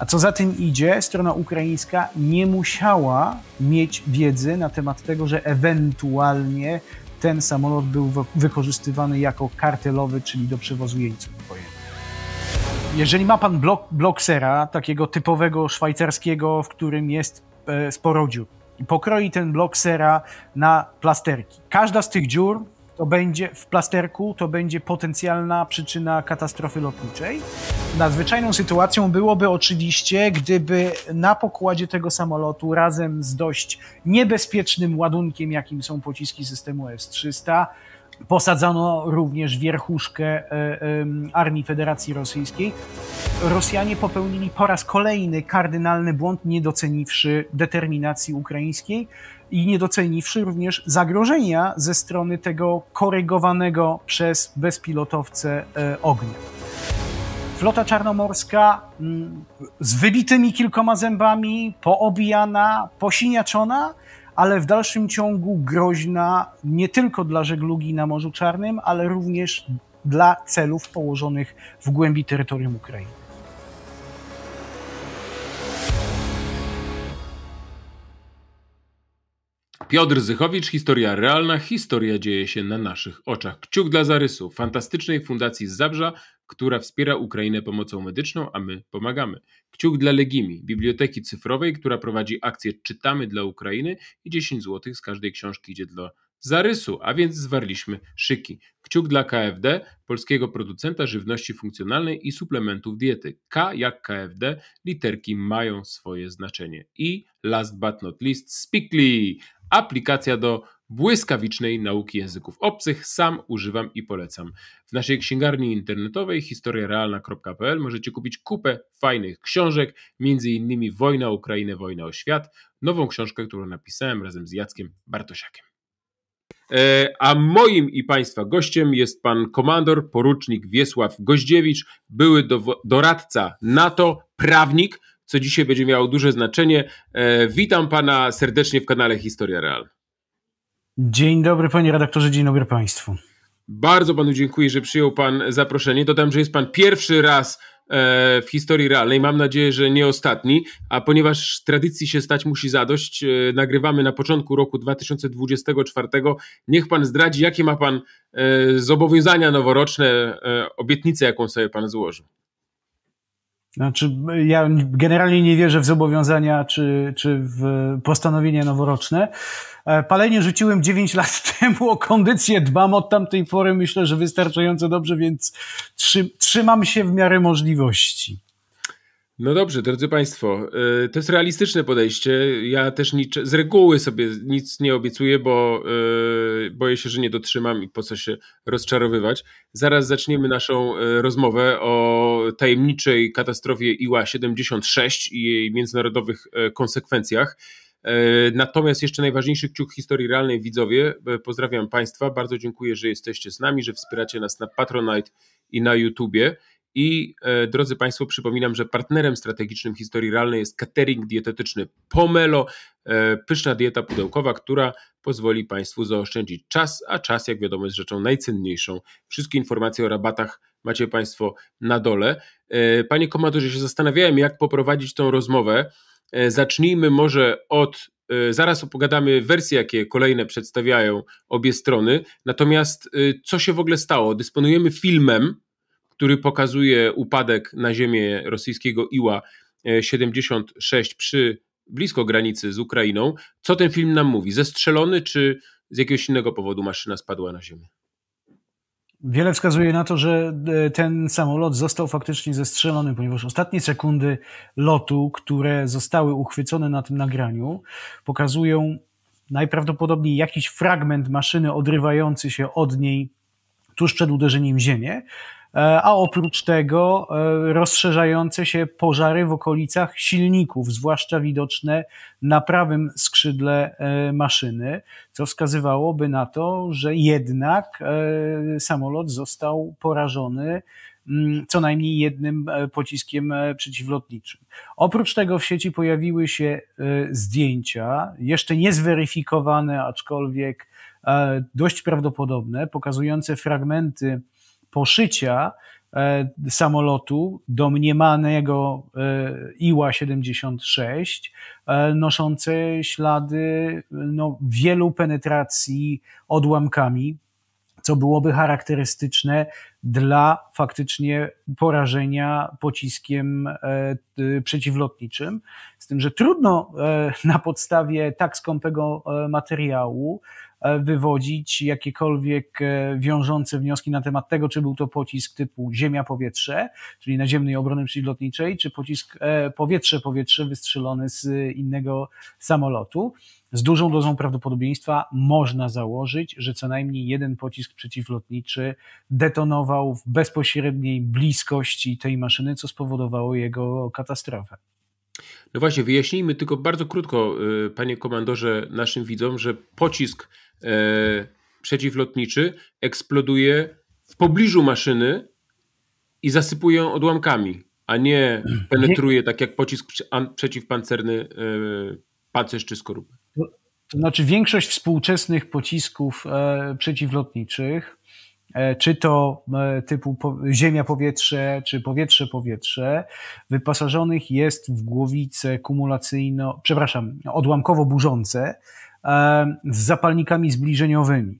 A co za tym idzie, strona ukraińska nie musiała mieć wiedzy na temat tego, że ewentualnie ten samolot był wykorzystywany jako kartelowy, czyli do przewozu jeńców wojennych. Jeżeli ma pan blok, bloksera, takiego typowego szwajcarskiego, w którym jest e, sporo dziur, i pokroi ten bloksera na plasterki. Każda z tych dziur to będzie w plasterku, to będzie potencjalna przyczyna katastrofy lotniczej. Nadzwyczajną sytuacją byłoby oczywiście, gdyby na pokładzie tego samolotu razem z dość niebezpiecznym ładunkiem, jakim są pociski systemu S-300, Posadzono również wierchuszkę e, e, Armii Federacji Rosyjskiej. Rosjanie popełnili po raz kolejny kardynalny błąd, nie doceniwszy determinacji ukraińskiej i nie doceniwszy również zagrożenia ze strony tego korygowanego przez bezpilotowce ognia. Flota czarnomorska mm, z wybitymi kilkoma zębami, poobijana, posiniaczona, ale w dalszym ciągu groźna nie tylko dla żeglugi na Morzu Czarnym, ale również dla celów położonych w głębi terytorium Ukrainy. Piotr Zychowicz, historia realna, historia dzieje się na naszych oczach. Kciuk dla zarysu, fantastycznej fundacji z Zabrza, która wspiera Ukrainę pomocą medyczną, a my pomagamy. Kciuk dla Legimi, biblioteki cyfrowej, która prowadzi akcję Czytamy dla Ukrainy i 10 zł z każdej książki idzie dla zarysu, a więc zwarliśmy szyki. Kciuk dla KFD, polskiego producenta żywności funkcjonalnej i suplementów diety. K jak KFD, literki mają swoje znaczenie. I last but not least, Speakly, aplikacja do błyskawicznej nauki języków obcych. Sam używam i polecam. W naszej księgarni internetowej historiarealna.pl możecie kupić kupę fajnych książek, m.in. Wojna o Ukrainę, Wojna o Świat, nową książkę, którą napisałem razem z Jackiem Bartosiakiem. E, a moim i Państwa gościem jest pan komandor, porucznik Wiesław Goździewicz, były doradca NATO, prawnik, co dzisiaj będzie miało duże znaczenie. E, witam pana serdecznie w kanale Historia Real. Dzień dobry panie redaktorze, dzień dobry państwu. Bardzo panu dziękuję, że przyjął pan zaproszenie. Dodam, że jest pan pierwszy raz e, w historii realnej. Mam nadzieję, że nie ostatni, a ponieważ tradycji się stać musi zadość, e, nagrywamy na początku roku 2024. Niech pan zdradzi, jakie ma pan zobowiązania noworoczne, obietnicę, jaką sobie pan złożył. Znaczy, ja generalnie nie wierzę w zobowiązania czy, czy w postanowienia noworoczne. E, palenie rzuciłem 9 lat temu, o kondycję dbam od tamtej pory, myślę, że wystarczająco dobrze, więc trzymam się w miarę możliwości. No dobrze, drodzy Państwo, y, to jest realistyczne podejście. Ja też nic, z reguły sobie nic nie obiecuję, bo yy, boję się, że nie dotrzymam i po co się rozczarowywać. Zaraz zaczniemy naszą y, rozmowę o tajemniczej katastrofie Iła-76 i jej międzynarodowych y, konsekwencjach. Natomiast jeszcze najważniejszy kciuk historii realnej widzowie. Pozdrawiam Państwa. Bardzo dziękuję, że jesteście z nami, że wspieracie nas na Patronite i na YouTubie. I e, drodzy Państwo, przypominam, że partnerem strategicznym historii realnej jest catering dietetyczny Pomelo, e, pyszna dieta pudełkowa, która pozwoli Państwu zaoszczędzić czas, a czas, jak wiadomo, jest rzeczą najcenniejszą. Wszystkie informacje o rabatach macie Państwo na dole. E, panie komandorze, się zastanawiałem, jak poprowadzić tą rozmowę. Zacznijmy może od Zaraz opogadamy wersje, jakie kolejne przedstawiają obie strony. Natomiast co się w ogóle stało? Dysponujemy filmem, który pokazuje upadek na ziemię rosyjskiego Iła 76 e, przy blisko granicy z Ukrainą. Co ten film nam mówi? Zestrzelony czy z jakiegoś innego powodu maszyna spadła na ziemię? Wiele wskazuje na to, że e, ten samolot został faktycznie zestrzelony, ponieważ ostatnie sekundy lotu, które zostały uchwycone na tym nagraniu, pokazują najprawdopodobniej jakiś fragment maszyny odrywający się od niej tuż przed uderzeniem w ziemię, E, a oprócz tego e, rozszerzające się pożary w okolicach silników, zwłaszcza widoczne na prawym skrzydle e, maszyny, co wskazywałoby na to, że jednak samolot został porażony mm, co najmniej jednym pociskiem przeciwlotniczym. Oprócz tego w sieci pojawiły się zdjęcia, jeszcze niezweryfikowane, aczkolwiek dość prawdopodobne, pokazujące fragmenty poszycia e, samolotu domniemanego e, Iła-76, e, noszące ślady no, wielu penetracji odłamkami, co byłoby charakterystyczne dla faktycznie porażenia pociskiem przeciwlotniczym. Z tym, że trudno na podstawie tak skąpego materiału E, wywodzić jakiekolwiek e, wiążące wnioski na temat tego, czy był to pocisk typu ziemia-powietrze, czyli naziemnej obrony przeciwlotniczej, czy pocisk e, powietrze-powietrze wystrzelony z innego samolotu. Z dużą dozą prawdopodobieństwa można założyć, że co najmniej jeden pocisk przeciwlotniczy detonował w bezpośredniej bliskości tej maszyny, co spowodowało jego katastrofę. No właśnie, wyjaśnijmy tylko bardzo krótko, y, panie komandorze, naszym widzom, że pocisk e, przeciwlotniczy eksploduje w pobliżu maszyny i zasypuje ją odłamkami, a nie penetruje tak jak pocisk przeciwpancerny e, pancerz czy skorupę. To znaczy większość współczesnych pocisków e, przeciwlotniczych E, czy to e, typu ziemia-powietrze, czy powietrze-powietrze, wyposażonych jest w głowice kumulacyjno, przepraszam, odłamkowo-burzące e, z zapalnikami zbliżeniowymi,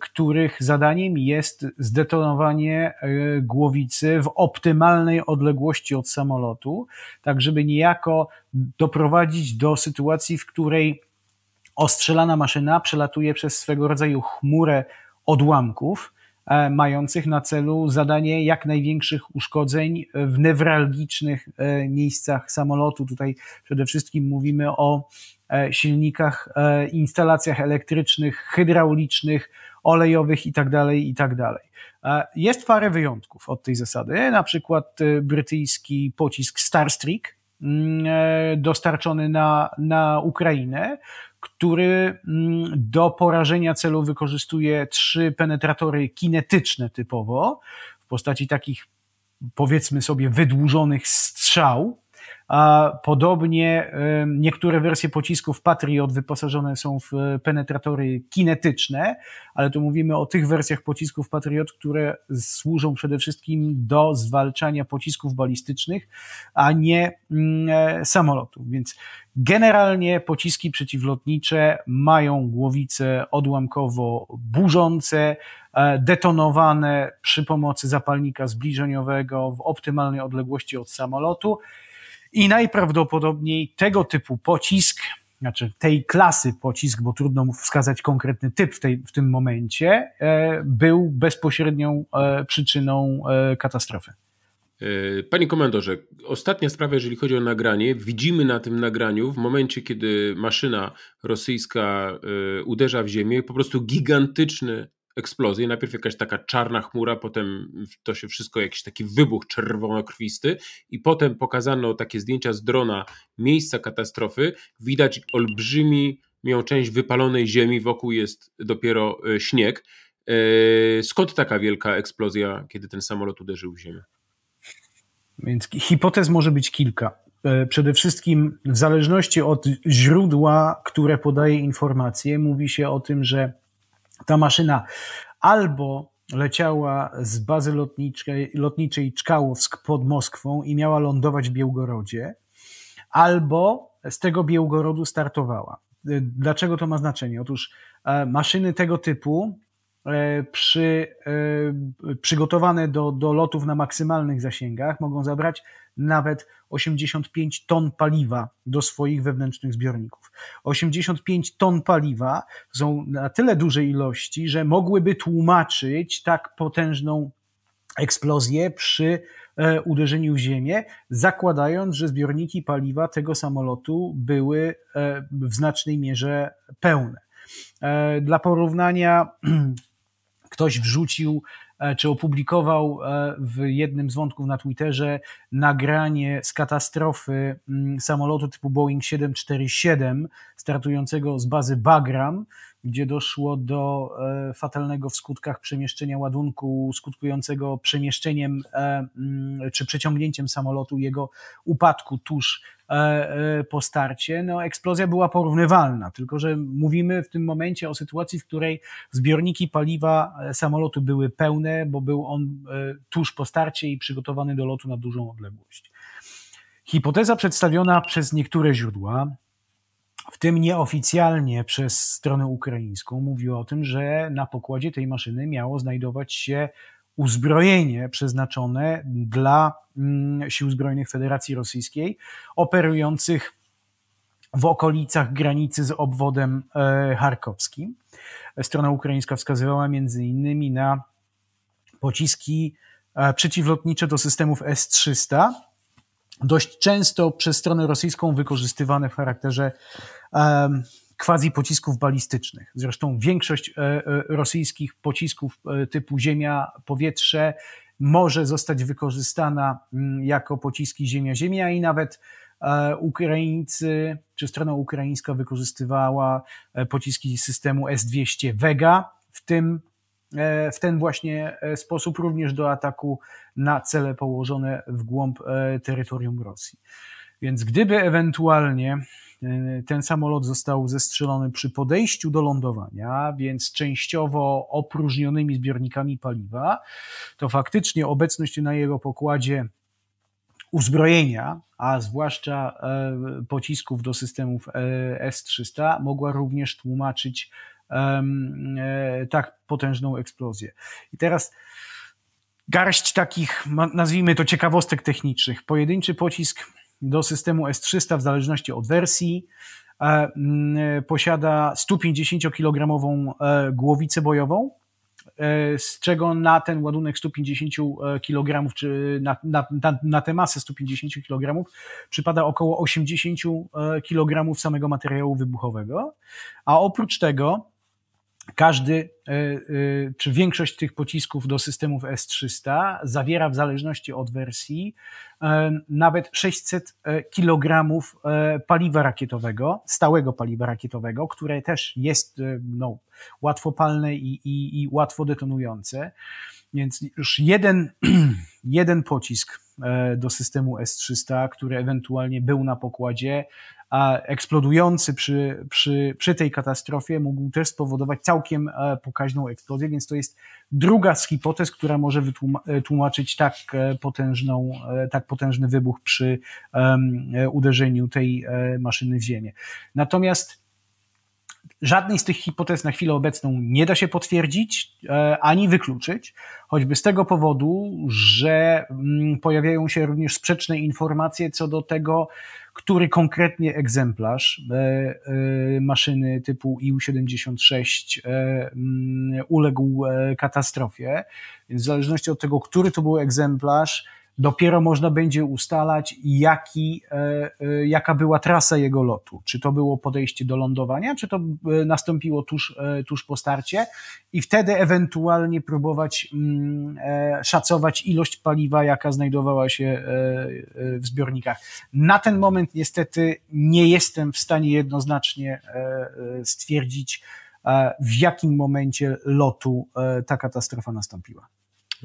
których zadaniem jest zdetonowanie głowicy w optymalnej odległości od samolotu, tak żeby niejako doprowadzić do sytuacji, w której ostrzelana maszyna przelatuje przez swego rodzaju chmurę odłamków e, mających na celu zadanie jak największych uszkodzeń w newralgicznych e, miejscach samolotu. Tutaj przede wszystkim mówimy o e, silnikach, instalacjach elektrycznych, hydraulicznych, olejowych itd. Tak itd. Tak jest parę wyjątków od tej zasady, na przykład brytyjski pocisk Starstreak, mm, dostarczony na, na Ukrainę, który mm, do porażenia celu wykorzystuje trzy penetratory kinetyczne typowo w postaci takich powiedzmy sobie wydłużonych strzał, a podobnie niektóre wersje pocisków Patriot wyposażone są w e, penetratory kinetyczne, ale tu mówimy o tych wersjach pocisków Patriot, które służą przede wszystkim do zwalczania pocisków balistycznych, a nie mm, e, samolotów. Więc generalnie pociski przeciwlotnicze mają głowice odłamkowo burzące, e, detonowane przy pomocy zapalnika zbliżeniowego w optymalnej odległości od samolotu. I najprawdopodobniej tego typu pocisk, znaczy tej klasy pocisk, bo trudno wskazać konkretny typ w, tej, w tym momencie, e, był bezpośrednią e, przyczyną e, katastrofy. Panie komendorze, ostatnia sprawa, jeżeli chodzi o nagranie. Widzimy na tym nagraniu, w momencie kiedy maszyna rosyjska uderza w ziemię, po prostu gigantyczny eksplozję. Najpierw jakaś taka czarna chmura, potem to się wszystko, jakiś taki wybuch krwisty, i potem pokazano takie zdjęcia z drona miejsca katastrofy. Widać olbrzymi miał część wypalonej ziemi, wokół jest dopiero e, śnieg. E, skąd taka wielka eksplozja, kiedy ten samolot uderzył w ziemię? Więc hipotez może być kilka. E, przede wszystkim, w zależności od źródła, które podaje informacje, mówi się o tym, że ta maszyna albo leciała z bazy lotniczej, lotniczej Czkałowsk pod Moskwą i miała lądować w Białgorodzie, albo z tego Białgorodu startowała. Dlaczego to ma znaczenie? Otóż e, maszyny tego typu E, przy, e, przygotowane do, do lotów na maksymalnych zasięgach mogą zabrać nawet 85 ton paliwa do swoich wewnętrznych zbiorników. 85 ton paliwa są na tyle duże ilości, że mogłyby tłumaczyć tak potężną eksplozję przy e, uderzeniu w ziemię, zakładając, że zbiorniki paliwa tego samolotu były w znacznej mierze pełne. Dla porównania ktoś wrzucił e, czy opublikował e, w jednym z wątków na Twitterze nagranie z katastrofy mm, samolotu typu Boeing 747 startującego z bazy Bagram, gdzie doszło do e, fatalnego w skutkach przemieszczenia ładunku, skutkującego przemieszczeniem e, mm, czy przeciągnięciem samolotu, jego upadku tuż e, po starcie. No, eksplozja była porównywalna, tylko że mówimy w tym momencie o sytuacji, w której zbiorniki paliwa samolotu były pełne, bo był on tuż po starcie i przygotowany do lotu na dużą odległość. Hipoteza przedstawiona przez niektóre źródła, w tym nieoficjalnie przez stronę ukraińską mówiło o tym, że na pokładzie tej maszyny miało znajdować się uzbrojenie przeznaczone dla mm, sił zbrojnych Federacji Rosyjskiej operujących w okolicach granicy z obwodem e, charkowskim. Strona ukraińska wskazywała między innymi na pociski e, przeciwlotnicze do systemów S-300, dość często przez stronę rosyjską wykorzystywane w charakterze quasi pocisków balistycznych. Zresztą większość e, e, rosyjskich pocisków e, typu ziemia, powietrze może zostać wykorzystana mm, jako pociski ziemia-ziemia i nawet Ukraińcy, czy strona ukraińska wykorzystywała pociski systemu S-200 Vega, w tym E, w ten właśnie e, sposób również do ataku na cele położone w głąb e, terytorium Rosji. Więc gdyby ewentualnie ten samolot został zestrzelony przy podejściu do lądowania, więc częściowo opróżnionymi zbiornikami paliwa, to faktycznie obecność na jego pokładzie uzbrojenia, a zwłaszcza pocisków do systemów S-300, mogła również tłumaczyć E, tak potężną eksplozję. I teraz garść takich, nazwijmy to ciekawostek technicznych. Pojedynczy pocisk do systemu S-300 w zależności od wersji e, e, posiada 150-kilogramową głowicę bojową, z czego na ten ładunek 150 kg, czy na, na, na, na tę masę 150 kg przypada około 80 kg samego materiału wybuchowego, a oprócz tego każdy y, y, czy większość tych pocisków do systemów S-300 zawiera w zależności od wersji y, nawet 600 kg paliwa rakietowego, stałego paliwa rakietowego, które też jest no, łatwopalne i, i, i łatwo detonujące. Więc już jeden jeden pocisk e, do systemu S-300, który ewentualnie był na pokładzie, a eksplodujący przy, przy, przy tej katastrofie mógł też spowodować całkiem e, pokaźną eksplozję, więc to jest druga z hipotez, która może wytłumaczyć e, tak, potężną, tak potężny wybuch przy um, uderzeniu tej maszyny w ziemię. Natomiast Żadnej z tych hipotez na chwilę obecną nie da się potwierdzić e, ani wykluczyć, choćby z tego powodu, że mm, pojawiają się również sprzeczne informacje co do tego, który konkretnie egzemplarz e, e, maszyny typu IU-76 mm, uległ katastrofie. Więc w zależności od tego, który to był egzemplarz, dopiero można będzie ustalać, jaki, e, e, jaka była trasa jego lotu. Czy to było podejście do lądowania, czy to e, nastąpiło tuż, tuż po starcie, i wtedy ewentualnie próbować mm, szacować ilość paliwa, jaka znajdowała się w zbiornikach. Na ten moment niestety nie jestem w stanie jednoznacznie stwierdzić, w jakim momencie lotu ta katastrofa nastąpiła.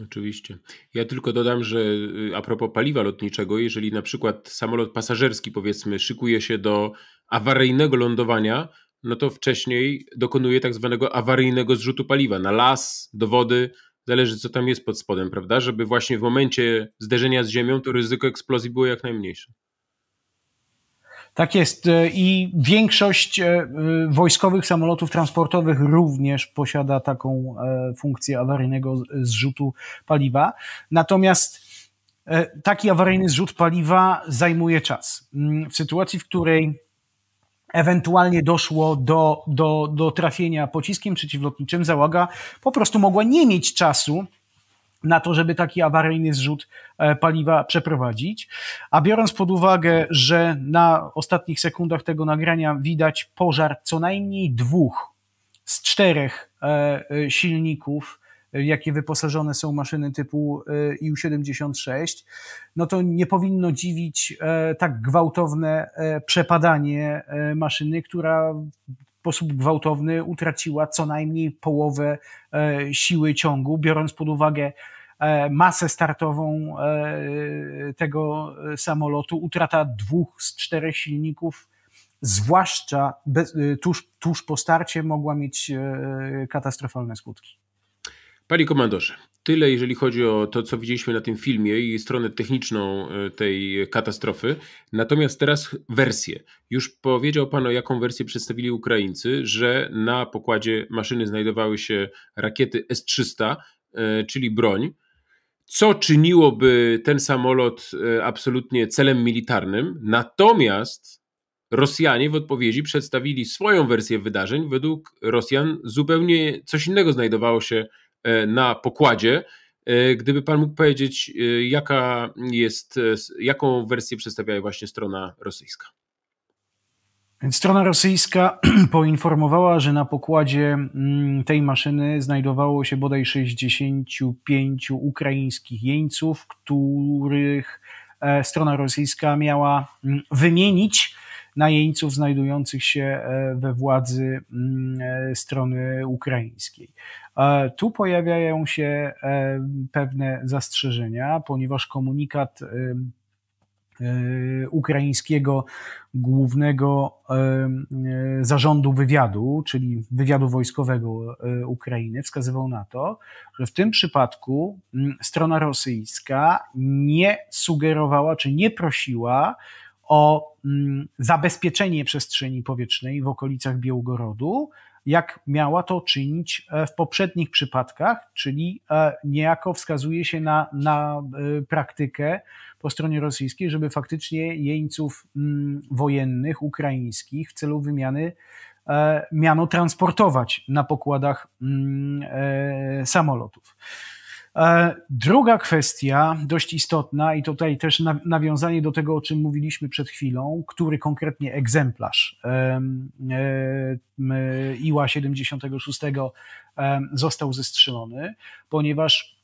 Oczywiście. Ja tylko dodam, że y, a propos paliwa lotniczego, jeżeli na przykład samolot pasażerski, powiedzmy, szykuje się do awaryjnego lądowania, no to wcześniej dokonuje tak zwanego awaryjnego zrzutu paliwa na las, do wody, zależy co tam jest pod spodem, prawda? Żeby właśnie w momencie zderzenia z ziemią to ryzyko eksplozji było jak najmniejsze. Tak jest. E, I większość e, e, wojskowych samolotów transportowych również posiada taką funkcję awaryjnego zrzutu paliwa. Natomiast taki awaryjny zrzut paliwa zajmuje czas. Mm, w sytuacji, w której ewentualnie doszło do, do, do trafienia pociskiem przeciwlotniczym, załaga po prostu mogła nie mieć czasu na to, żeby taki awaryjny zrzut e, paliwa przeprowadzić. A biorąc pod uwagę, że na ostatnich sekundach tego nagrania widać pożar co najmniej dwóch z czterech e, e, silników, jakie wyposażone są maszyny typu IU-76, no to nie powinno dziwić tak gwałtowne przepadanie maszyny, która sposób gwałtowny utraciła co najmniej połowę e, siły ciągu, biorąc pod uwagę e, masę startową e, tego samolotu, utrata dwóch z czterech silników, zwłaszcza bez, tuż, tuż po starcie, mogła mieć katastrofalne skutki. Panie komandorze, tyle, jeżeli chodzi o to, co widzieliśmy na tym filmie i stronę techniczną e, tej katastrofy. Natomiast teraz wersję. Już powiedział Pan, o jaką wersję przedstawili Ukraińcy, że na pokładzie maszyny znajdowały się rakiety S-300, e, czyli broń. Co czyniłoby ten samolot e, absolutnie celem militarnym. Natomiast Rosjanie w odpowiedzi przedstawili swoją wersję wydarzeń. Według Rosjan zupełnie coś innego znajdowało się E, na pokładzie. E, gdyby Pan mógł powiedzieć, e, jaka jest, jaką wersję przedstawia właśnie strona rosyjska? Strona rosyjska poinformowała, że na pokładzie mm, tej maszyny znajdowało się bodaj 65 ukraińskich jeńców, których strona rosyjska miała mm, wymienić na jeńców znajdujących się we władzy mm, strony ukraińskiej. E, tu pojawiają się e, pewne zastrzeżenia, ponieważ komunikat e, ukraińskiego głównego zarządu wywiadu, czyli wywiadu wojskowego Ukrainy, wskazywał na to, że w tym przypadku strona rosyjska nie sugerowała czy nie prosiła o zabezpieczenie przestrzeni powietrznej w okolicach Białgorodu, jak miała to czynić e, w poprzednich przypadkach, czyli e, niejako wskazuje się na, na e, praktykę po stronie rosyjskiej, żeby faktycznie jeńców mm, wojennych, ukraińskich w celu wymiany miano transportować na pokładach mm, samolotów. E, druga kwestia, dość istotna, i tutaj też nawiązanie do tego, o czym mówiliśmy przed chwilą, który konkretnie egzemplarz e, Iła 76 został zestrzelony, ponieważ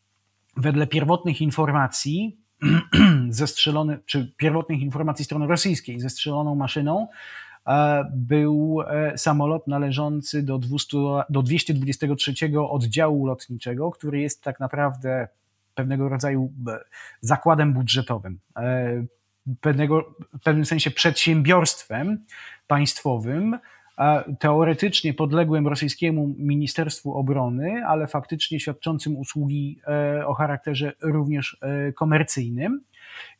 wedle pierwotnych informacji zestrzelony, czy pierwotnych informacji strony rosyjskiej, zestrzeloną maszyną był e, samolot należący do, 200, do 223 oddziału lotniczego, który jest tak naprawdę pewnego rodzaju e, zakładem budżetowym, e, pewnego, w pewnym sensie przedsiębiorstwem państwowym, teoretycznie podległym rosyjskiemu Ministerstwu Obrony, ale faktycznie świadczącym usługi o charakterze również komercyjnym.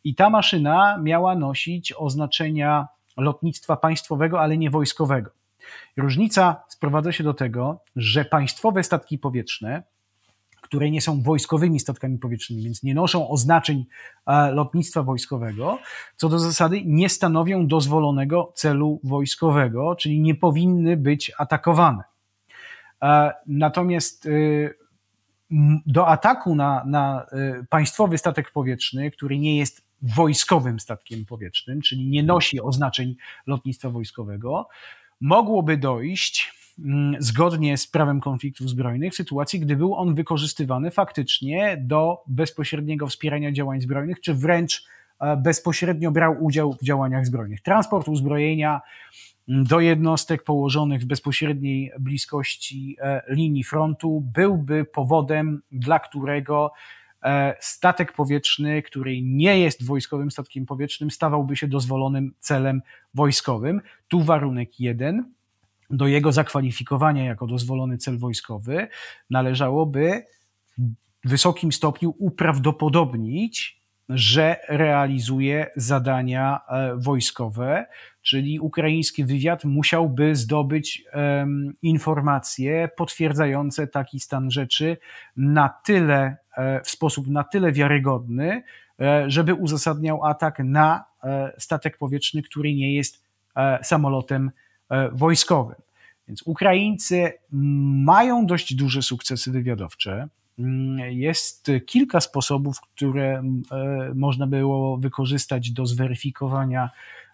I ta maszyna miała nosić oznaczenia lotnictwa państwowego, ale nie wojskowego. Różnica sprowadza się do tego, że państwowe statki powietrzne, które nie są wojskowymi statkami powietrznymi, więc nie noszą oznaczeń e, lotnictwa wojskowego, co do zasady nie stanowią dozwolonego celu wojskowego, czyli nie powinny być atakowane. E, natomiast y, do ataku na, na y, państwowy statek powietrzny, który nie jest wojskowym statkiem powietrznym, czyli nie nosi oznaczeń lotnictwa wojskowego, mogłoby dojść mm, zgodnie z prawem konfliktów zbrojnych w sytuacji, gdy był on wykorzystywany faktycznie do bezpośredniego wspierania działań zbrojnych, czy wręcz e, bezpośrednio brał udział w działaniach zbrojnych. Transport uzbrojenia mm, do jednostek położonych w bezpośredniej bliskości e, linii frontu byłby powodem, dla którego E, statek powietrzny, który nie jest wojskowym statkiem powietrznym, stawałby się dozwolonym celem wojskowym. Tu warunek jeden. Do jego zakwalifikowania jako dozwolony cel wojskowy należałoby w wysokim stopniu uprawdopodobnić że realizuje zadania e, wojskowe, czyli ukraiński wywiad musiałby zdobyć informacje potwierdzające taki stan rzeczy na tyle, e, w sposób na tyle wiarygodny, e, żeby uzasadniał atak na statek powietrzny, który nie jest samolotem wojskowym. Więc Ukraińcy mają dość duże sukcesy wywiadowcze. Mm, jest kilka sposobów, które mm, e, można było wykorzystać do zweryfikowania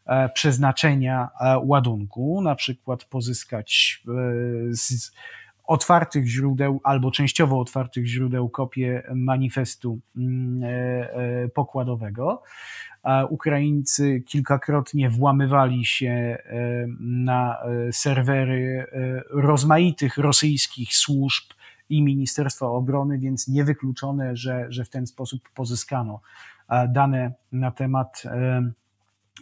e, przeznaczenia e, ładunku, na przykład pozyskać z otwartych źródeł albo częściowo otwartych źródeł kopię manifestu mm, pokładowego. Ukraińcy kilkakrotnie włamywali się na serwery rozmaitych rosyjskich służb i Ministerstwa Obrony, więc niewykluczone, że, że w ten sposób pozyskano e, dane na temat e,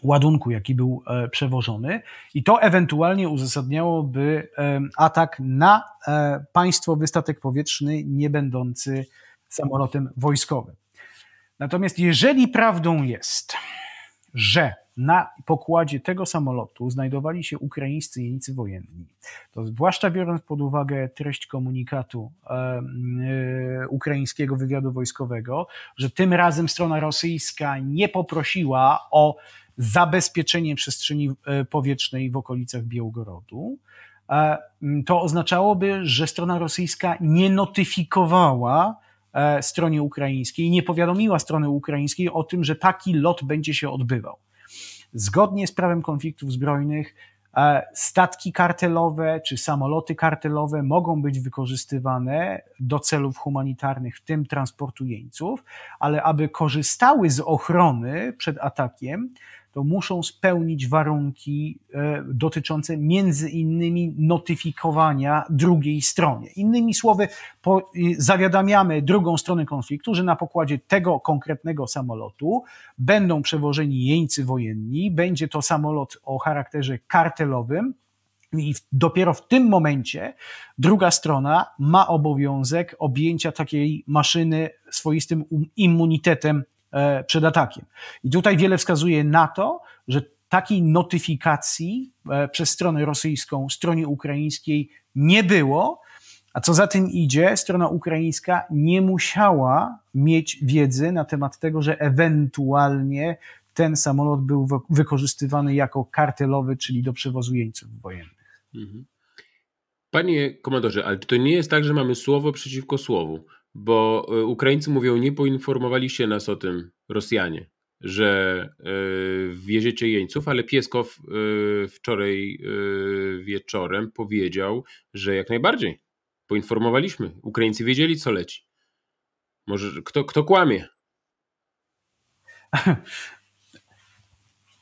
ładunku, jaki był e, przewożony, i to ewentualnie uzasadniałoby atak na państwowy statek powietrzny nie będący samolotem wojskowym. Natomiast jeżeli prawdą jest, że na pokładzie tego samolotu znajdowali się ukraińscy jenicy wojenni. To zwłaszcza biorąc pod uwagę treść komunikatu e, ukraińskiego wywiadu wojskowego, że tym razem strona rosyjska nie poprosiła o zabezpieczenie przestrzeni e, powietrznej w okolicach Białgorodu, e, to oznaczałoby, że strona rosyjska nie notyfikowała e, stronie ukraińskiej, nie powiadomiła strony ukraińskiej o tym, że taki lot będzie się odbywał zgodnie z prawem konfliktów zbrojnych e, statki kartelowe czy samoloty kartelowe mogą być wykorzystywane do celów humanitarnych, w tym transportu jeńców, ale aby korzystały z ochrony przed atakiem, to muszą spełnić warunki e, dotyczące między innymi notyfikowania drugiej stronie. Innymi słowy, po, zawiadamiamy drugą stronę konfliktu, że na pokładzie tego konkretnego samolotu będą przewożeni jeńcy wojenni, będzie to samolot o charakterze kartelowym, i dopiero w tym momencie druga strona ma obowiązek objęcia takiej maszyny swoistym um, immunitetem E, przed atakiem. I tutaj wiele wskazuje na to, że takiej notyfikacji e, przez stronę rosyjską, stronie ukraińskiej nie było, a co za tym idzie, strona ukraińska nie musiała mieć wiedzy na temat tego, że ewentualnie ten samolot był wykorzystywany jako kartelowy, czyli do przewozu jeńców wojennych. Mhm. Panie komandorze, ale to nie jest tak, że mamy słowo przeciwko słowu bo e, Ukraińcy mówią, nie poinformowaliście nas o tym Rosjanie, że e, wieziecie jeńców, ale Pieskow e, wczoraj wieczorem powiedział, że jak najbardziej poinformowaliśmy. Ukraińcy wiedzieli, co leci. Może kto, kto kłamie?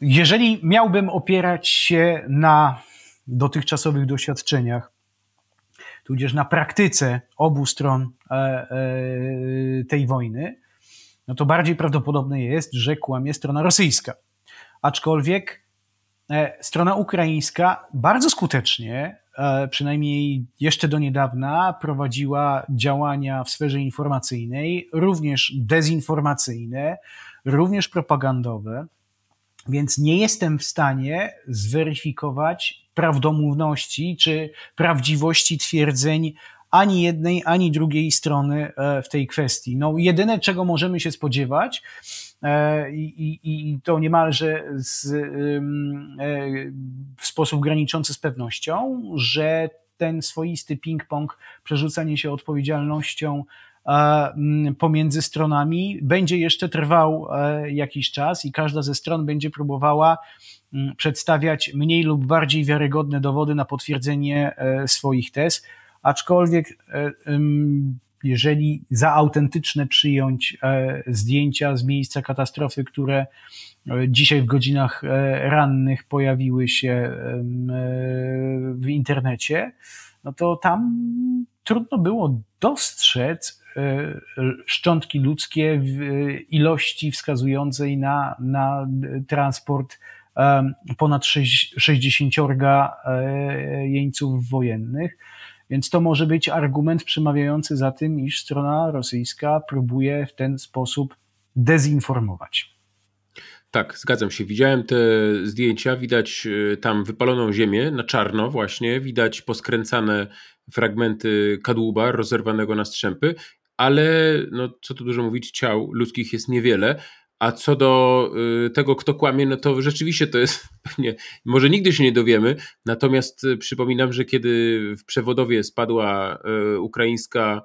Jeżeli miałbym opierać się na dotychczasowych doświadczeniach, tudzież na praktyce obu stron e, e, tej wojny, no to bardziej prawdopodobne jest, że kłamie strona rosyjska. Aczkolwiek e, strona ukraińska bardzo skutecznie, przynajmniej jeszcze do niedawna, prowadziła działania w sferze informacyjnej, również dezinformacyjne, również propagandowe, więc nie jestem w stanie zweryfikować prawdomówności czy prawdziwości twierdzeń ani jednej, ani drugiej strony e, w tej kwestii. No, jedyne, czego możemy się spodziewać, e, i, i, i to niemalże z, e, w sposób graniczący z pewnością, że ten swoisty ping-pong, przerzucanie się odpowiedzialnością Mm, pomiędzy stronami będzie jeszcze trwał e, jakiś czas i każda ze stron będzie próbowała mm, przedstawiać mniej lub bardziej wiarygodne dowody na potwierdzenie e, swoich tez, aczkolwiek e, jeżeli za autentyczne przyjąć zdjęcia z miejsca katastrofy, które dzisiaj w godzinach rannych pojawiły się w internecie, no to tam trudno było dostrzec E, szczątki ludzkie w e, ilości wskazującej na, na transport ponad 60 e, jeńców wojennych. Więc to może być argument przemawiający za tym, iż strona rosyjska próbuje w ten sposób dezinformować. Tak, zgadzam się. Widziałem te zdjęcia, widać tam wypaloną ziemię na czarno właśnie, widać poskręcane fragmenty kadłuba rozerwanego na strzępy ale no, co tu dużo mówić, ciał ludzkich jest niewiele. A co do y, tego, kto kłamie, no to rzeczywiście to jest pewnie, może nigdy się nie dowiemy. Natomiast y, przypominam, że kiedy w przewodowie spadła y, ukraińska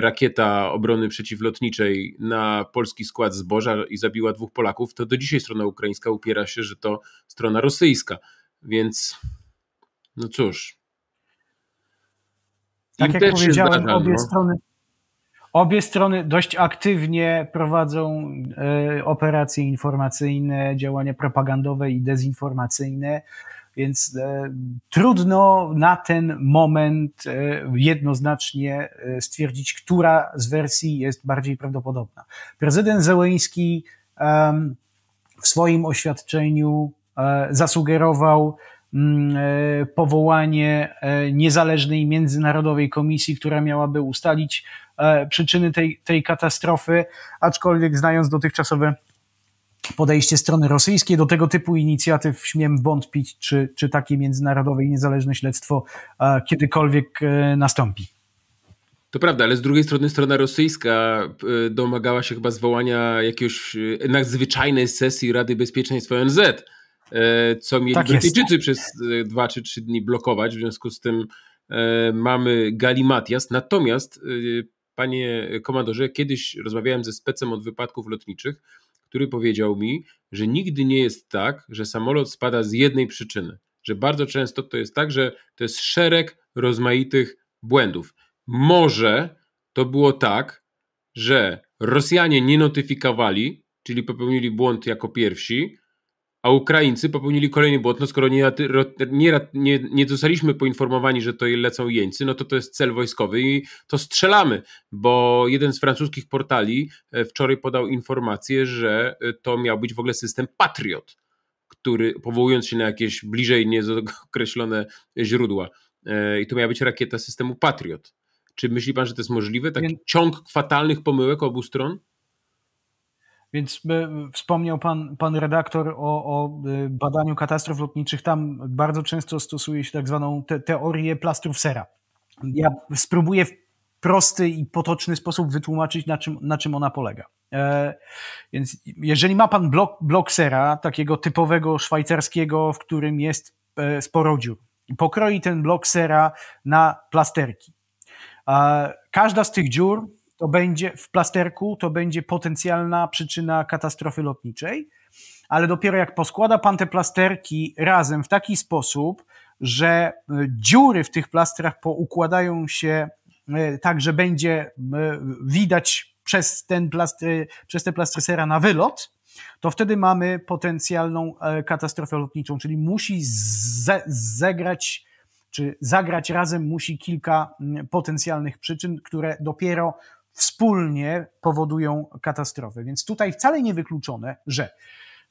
rakieta obrony przeciwlotniczej na polski skład zboża i zabiła dwóch Polaków, to do dzisiaj strona ukraińska upiera się, że to strona rosyjska. Więc no cóż. Tak jak powiedziałem, zdarza, obie no. strony Obie strony dość aktywnie prowadzą e, operacje informacyjne, działania propagandowe i dezinformacyjne, więc e, trudno na ten moment e, jednoznacznie stwierdzić, która z wersji jest bardziej prawdopodobna. Prezydent Zełeński w swoim oświadczeniu zasugerował, Mm, e, powołanie e, niezależnej międzynarodowej komisji, która miałaby ustalić e, przyczyny tej, tej katastrofy, aczkolwiek znając dotychczasowe podejście strony rosyjskiej do tego typu inicjatyw, śmiem wątpić, czy, czy takie międzynarodowe i niezależne śledztwo kiedykolwiek nastąpi. To prawda, ale z drugiej strony strona rosyjska domagała się chyba zwołania jakiejś nadzwyczajnej sesji Rady Bezpieczeństwa ONZ E, co mieli tak Brytyjczycy przez e, dwa czy trzy dni blokować, w związku z tym e, mamy galimatias. Natomiast, panie komandorze, kiedyś rozmawiałem ze specem od wypadków lotniczych, który powiedział mi, że nigdy nie jest tak, że samolot spada z jednej przyczyny. Że bardzo często to jest tak, że to jest szereg rozmaitych błędów. Może to było tak, że Rosjanie nie notyfikowali, czyli popełnili błąd jako pierwsi, a Ukraińcy popełnili kolejny błąd, no skoro nie, nie, nie, nie zostaliśmy poinformowani, że to lecą jeńcy, no to to jest cel wojskowy i to strzelamy, bo jeden z francuskich portali e, wczoraj podał informację, że e, to miał być w ogóle system Patriot, który powołując się na jakieś bliżej niezokreślone źródła e, i to miała być rakieta systemu Patriot. Czy myśli pan, że to jest możliwe? Taki ciąg fatalnych pomyłek obu stron? Więc e, wspomniał pan, pan redaktor o, o, e, badaniu katastrof lotniczych. Tam bardzo często stosuje się tak zwaną te, teorię plastrów sera. Ja spróbuję w prosty i potoczny sposób wytłumaczyć, na czym, na czym ona polega. E, więc jeżeli ma pan blok, blok sera, takiego typowego szwajcarskiego, w którym jest e, sporo dziur, pokroi ten blok sera na plasterki. E, każda z tych dziur to będzie w plasterku, to będzie potencjalna przyczyna katastrofy lotniczej, ale dopiero jak poskłada pan te plasterki razem w taki sposób, że e, dziury w tych plastrach poukładają się e, tak, że będzie e, widać przez, ten plastry, przez te plastry sera na wylot, to wtedy mamy potencjalną katastrofę lotniczą, czyli musi ze, zegrać czy zagrać razem musi kilka potencjalnych przyczyn, które dopiero wspólnie powodują katastrofę. Więc tutaj wcale nie wykluczone, że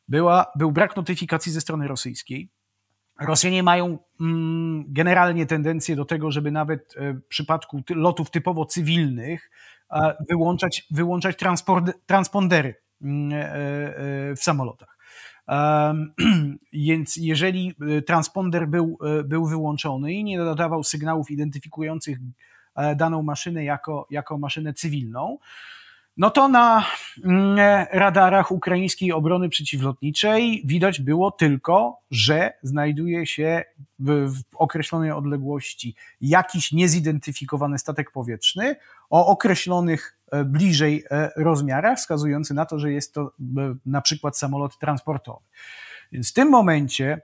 była, był brak notyfikacji ze strony rosyjskiej. Rosjanie mają mm, generalnie tendencję do tego, żeby nawet e, w przypadku lotów typowo cywilnych wyłączać, wyłączać transpondery mm, e, e, w samolotach. Więc jeżeli transponder był, był wyłączony i nie dodawał sygnałów identyfikujących E, daną maszynę jako, jako maszynę cywilną. No to na mm, e, radarach ukraińskiej obrony przeciwlotniczej widać było tylko, że znajduje się w, określonej odległości jakiś niezidentyfikowany statek powietrzny o określonych e, bliżej rozmiarach, wskazujący na to, że jest to na przykład samolot transportowy. Więc w tym momencie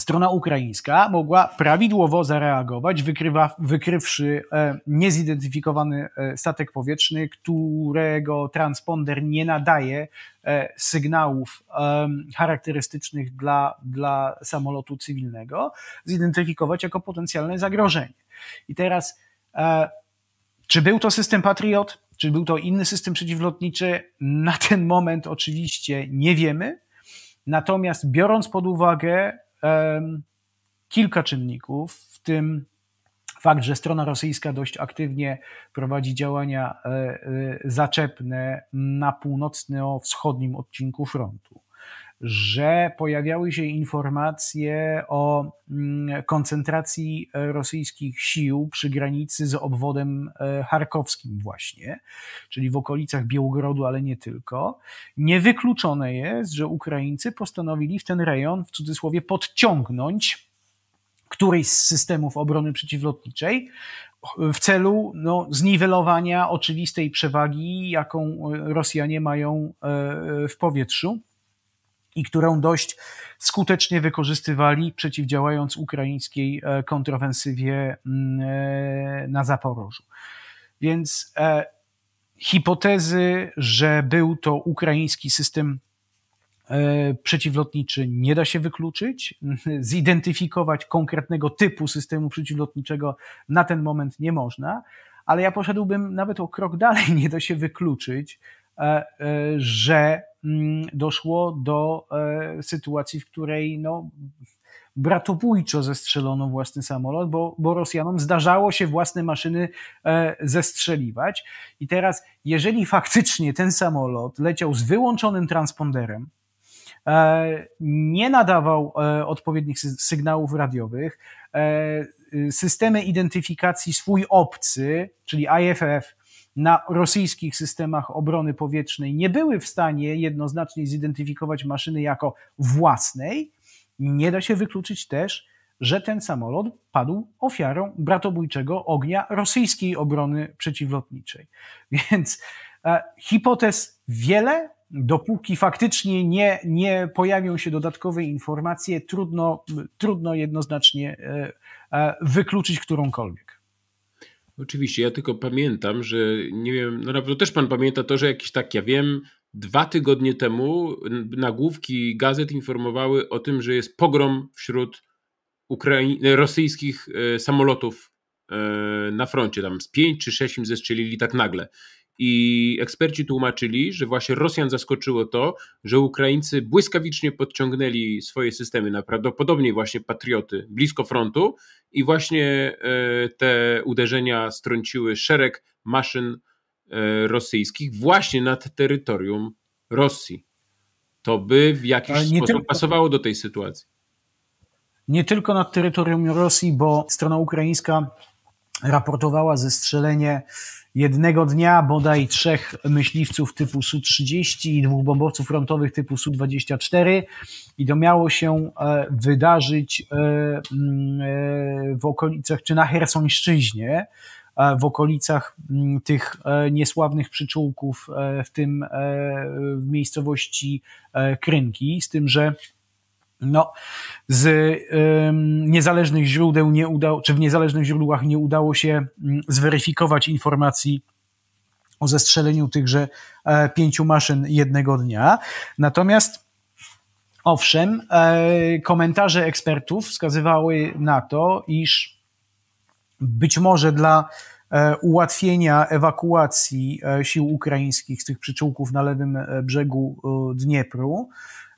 strona ukraińska mogła prawidłowo zareagować, wykrywa, wykrywszy e, niezidentyfikowany e, statek powietrzny, którego transponder nie nadaje e, sygnałów e, charakterystycznych dla, dla samolotu cywilnego, zidentyfikować jako potencjalne zagrożenie. I teraz, e, czy był to system Patriot, czy był to inny system przeciwlotniczy? Na ten moment oczywiście nie wiemy. Natomiast biorąc pod uwagę kilka czynników, w tym fakt, że strona rosyjska dość aktywnie prowadzi działania e, e, zaczepne na północno-wschodnim odcinku frontu że pojawiały się informacje o mm, koncentracji rosyjskich sił przy granicy z obwodem e, charkowskim, właśnie, czyli w okolicach Białogrodu, ale nie tylko. Niewykluczone jest, że Ukraińcy postanowili w ten rejon, w cudzysłowie, podciągnąć którejś z systemów obrony przeciwlotniczej, w celu no, zniwelowania oczywistej przewagi, jaką e, Rosjanie mają e, w powietrzu i którą dość skutecznie wykorzystywali, przeciwdziałając ukraińskiej e, kontrofensywie mm, e, na Zaporożu. Więc e, hipotezy, że był to ukraiński system przeciwlotniczy nie da się wykluczyć. Zidentyfikować konkretnego typu systemu przeciwlotniczego na ten moment nie można, ale ja poszedłbym nawet o krok dalej. Nie da się wykluczyć E, e, że mm, doszło do e, sytuacji, w której no, bratobójczo zestrzelono własny samolot, bo, bo Rosjanom zdarzało się własne maszyny zestrzeliwać. I teraz, jeżeli faktycznie ten samolot leciał z wyłączonym transponderem, nie nadawał odpowiednich sygnałów radiowych, systemy identyfikacji swój obcy, czyli IFF, na rosyjskich systemach obrony powietrznej nie były w stanie jednoznacznie zidentyfikować maszyny jako własnej, nie da się wykluczyć też, że ten samolot padł ofiarą bratobójczego ognia rosyjskiej obrony przeciwlotniczej. Więc e, hipotez wiele, dopóki faktycznie nie, nie pojawią się dodatkowe informacje, trudno, trudno jednoznacznie e, e, wykluczyć którąkolwiek. Oczywiście, ja tylko pamiętam, że nie wiem, no na też pan pamięta to, że jakiś tak, ja wiem, dwa tygodnie temu nagłówki gazet informowały o tym, że jest pogrom wśród ukraiń rosyjskich e, samolotów e, na froncie. Tam z pięć czy sześć im zestrzelili tak nagle. I eksperci tłumaczyli, że właśnie Rosjan zaskoczyło to, że Ukraińcy błyskawicznie podciągnęli swoje systemy, prawdopodobnie właśnie patrioty, blisko frontu, i właśnie e, te uderzenia strąciły szereg maszyn e, rosyjskich właśnie nad terytorium Rosji. To by w jakiś sposób tylko... pasowało do tej sytuacji. Nie tylko nad terytorium Rosji, bo strona ukraińska raportowała zestrzelenie jednego dnia bodaj trzech myśliwców typu Su-30 i dwóch bombowców frontowych typu Su-24 i to miało się e, wydarzyć e, mm, e, w okolicach, czy na Hersońszczyźnie, w okolicach mm, tych niesławnych przyczółków, w tym w miejscowości Krynki, z tym, że no, z niezależnych źródeł nie udało, czy w niezależnych źródłach nie udało się mm, zweryfikować informacji o zestrzeleniu tychże e, pięciu maszyn jednego dnia. Natomiast owszem, e, komentarze ekspertów wskazywały na to, iż być może dla e, ułatwienia ewakuacji e, sił ukraińskich z tych przyczółków na lewym e, brzegu Dniepru,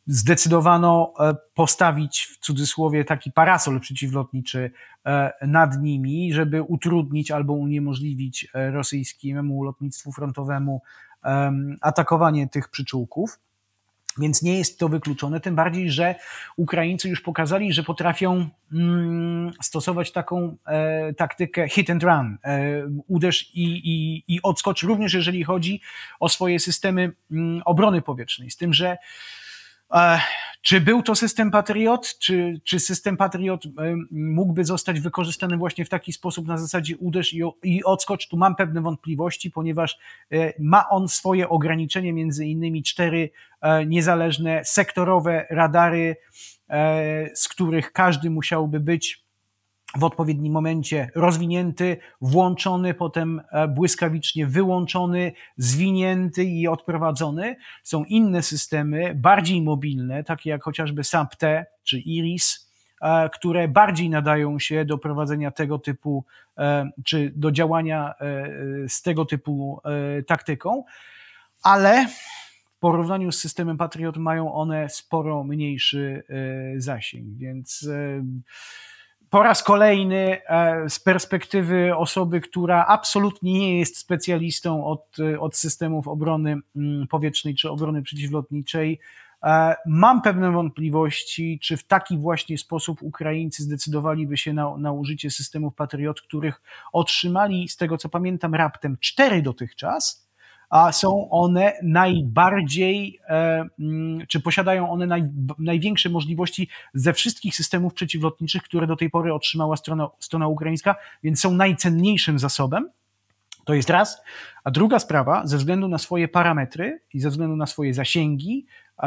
zdecydowano e, postawić w cudzysłowie taki parasol przeciwlotniczy e, nad nimi, żeby utrudnić albo uniemożliwić e, rosyjskiemu lotnictwu frontowemu atakowanie tych przyczółków. Więc nie jest to wykluczone, tym bardziej, że Ukraińcy już pokazali, że potrafią mm, stosować taką e, taktykę hit and run. E, uderz i, i, i odskocz, również jeżeli chodzi o swoje systemy mm, obrony powietrznej. Z tym, że E, czy był to system Patriot? Czy, czy system Patriot e, mógłby zostać wykorzystany właśnie w taki sposób na zasadzie uderz i, i odskocz? Tu mam pewne wątpliwości, ponieważ e, ma on swoje ograniczenie, między innymi cztery niezależne sektorowe radary, z których każdy musiałby być w odpowiednim momencie rozwinięty, włączony, potem e, błyskawicznie wyłączony, zwinięty i odprowadzony. Są inne systemy, bardziej mobilne, takie jak chociażby SAPT czy IRIS, e, które bardziej nadają się do prowadzenia tego typu, e, czy do działania z tego typu taktyką, ale w porównaniu z systemem Patriot mają one sporo mniejszy zasięg, więc po raz kolejny e, z perspektywy osoby, która absolutnie nie jest specjalistą od, e, od systemów obrony mm, powietrznej czy obrony przeciwlotniczej, e, Mam pewne wątpliwości, czy w taki właśnie sposób Ukraińcy zdecydowaliby się na, na, użycie systemów Patriot, których otrzymali, z tego co pamiętam, raptem cztery dotychczas a są one najbardziej, e, mm, czy posiadają one naj, największe możliwości ze wszystkich systemów przeciwlotniczych, które do tej pory otrzymała strona, strona ukraińska, więc są najcenniejszym zasobem. To jest raz. A druga sprawa, ze względu na swoje parametry i ze względu na swoje zasięgi, e,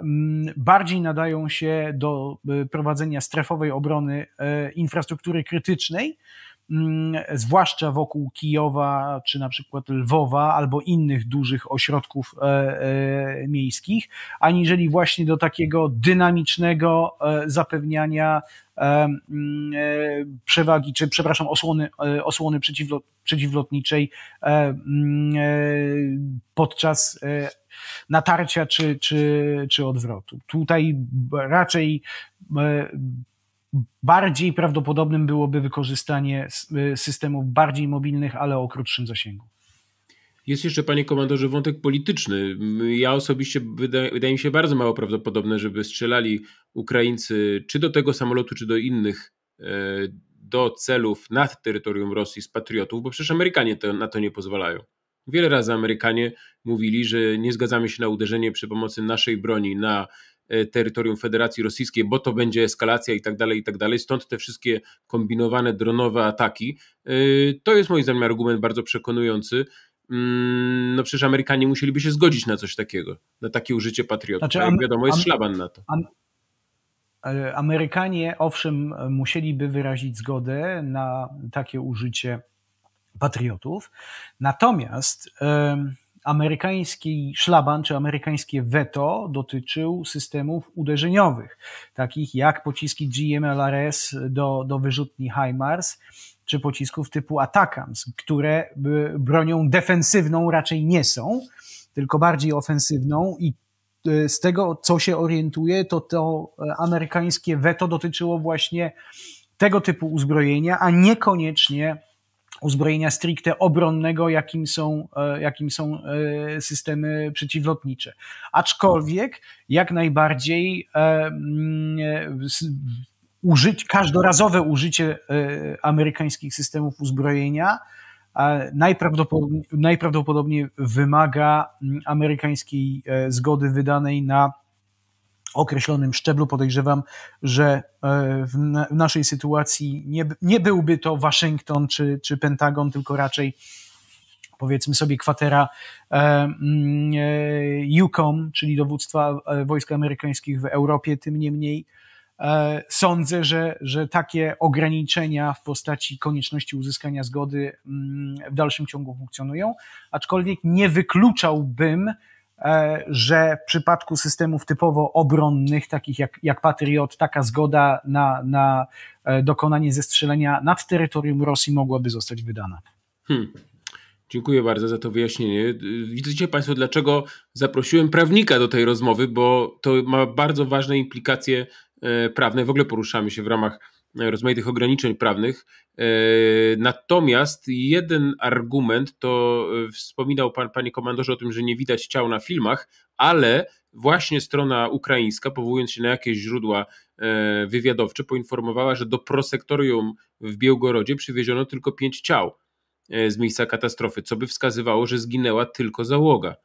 mm, bardziej nadają się do e, prowadzenia strefowej obrony infrastruktury krytycznej, Mm, zwłaszcza wokół Kijowa czy na przykład Lwowa albo innych dużych ośrodków e, e, miejskich, aniżeli właśnie do takiego dynamicznego e, zapewniania mm, przewagi, czy przepraszam, osłony, osłony przeciwlotniczej mm, podczas natarcia czy, czy, czy odwrotu. Tutaj raczej bardziej prawdopodobnym byłoby wykorzystanie y, systemów bardziej mobilnych, ale o krótszym zasięgu. Jest jeszcze, panie komandorze, wątek polityczny. Ja osobiście wydaje, wydaje mi się bardzo mało prawdopodobne, żeby strzelali Ukraińcy czy do tego samolotu, czy do innych, e, do celów nad terytorium Rosji z patriotów, bo przecież Amerykanie to, na to nie pozwalają. Wiele razy Amerykanie mówili, że nie zgadzamy się na uderzenie przy pomocy naszej broni na E, terytorium Federacji Rosyjskiej, bo to będzie eskalacja i tak dalej, i tak dalej. Stąd te wszystkie kombinowane dronowe ataki. E, to jest moim zdaniem argument bardzo przekonujący. Mm, no przecież Amerykanie musieliby się zgodzić na coś takiego, na takie użycie patriotów. Znaczy, jak wiadomo, jest szlaban na to. E, Amerykanie, owszem, musieliby wyrazić zgodę na takie użycie patriotów. Natomiast. Yy amerykański szlaban czy amerykańskie weto dotyczył systemów uderzeniowych, takich jak pociski GMLRS do, do wyrzutni HIMARS czy pocisków typu ATACAMS, które bronią defensywną raczej nie są, tylko bardziej ofensywną i e, z tego, co się orientuje, to to e, amerykańskie weto dotyczyło właśnie tego typu uzbrojenia, a niekoniecznie uzbrojenia stricte obronnego, jakim są, e, jakim są e, systemy przeciwlotnicze. Aczkolwiek jak najbardziej e, mm, użyć, każdorazowe użycie amerykańskich systemów uzbrojenia najprawdopodobniej, najprawdopodobniej wymaga mm, amerykańskiej zgody wydanej na określonym szczeblu. Podejrzewam, że e, w, na, w naszej sytuacji nie, nie byłby to Waszyngton czy, czy Pentagon, tylko raczej powiedzmy sobie kwatera UCOM, e, mm, e, czyli dowództwa wojsk amerykańskich w Europie, tym niemniej sądzę, że, że takie ograniczenia w postaci konieczności uzyskania zgody mm, w dalszym ciągu funkcjonują, aczkolwiek nie wykluczałbym E, że w przypadku systemów typowo obronnych, takich jak, jak Patriot, taka zgoda na, na e, dokonanie zestrzelenia nad terytorium Rosji mogłaby zostać wydana. Hmm. Dziękuję bardzo za to wyjaśnienie. E, widzicie Państwo, dlaczego zaprosiłem prawnika do tej rozmowy, bo to ma bardzo ważne implikacje prawne. W ogóle poruszamy się w ramach E, rozmaitych ograniczeń prawnych. E, natomiast jeden argument to e, wspominał pan, panie komandorze, o tym, że nie widać ciał na filmach, ale właśnie strona ukraińska, powołując się na jakieś źródła wywiadowcze, poinformowała, że do prosektorium w Białgorodzie przywieziono tylko pięć ciał z miejsca katastrofy, co by wskazywało, że zginęła tylko załoga.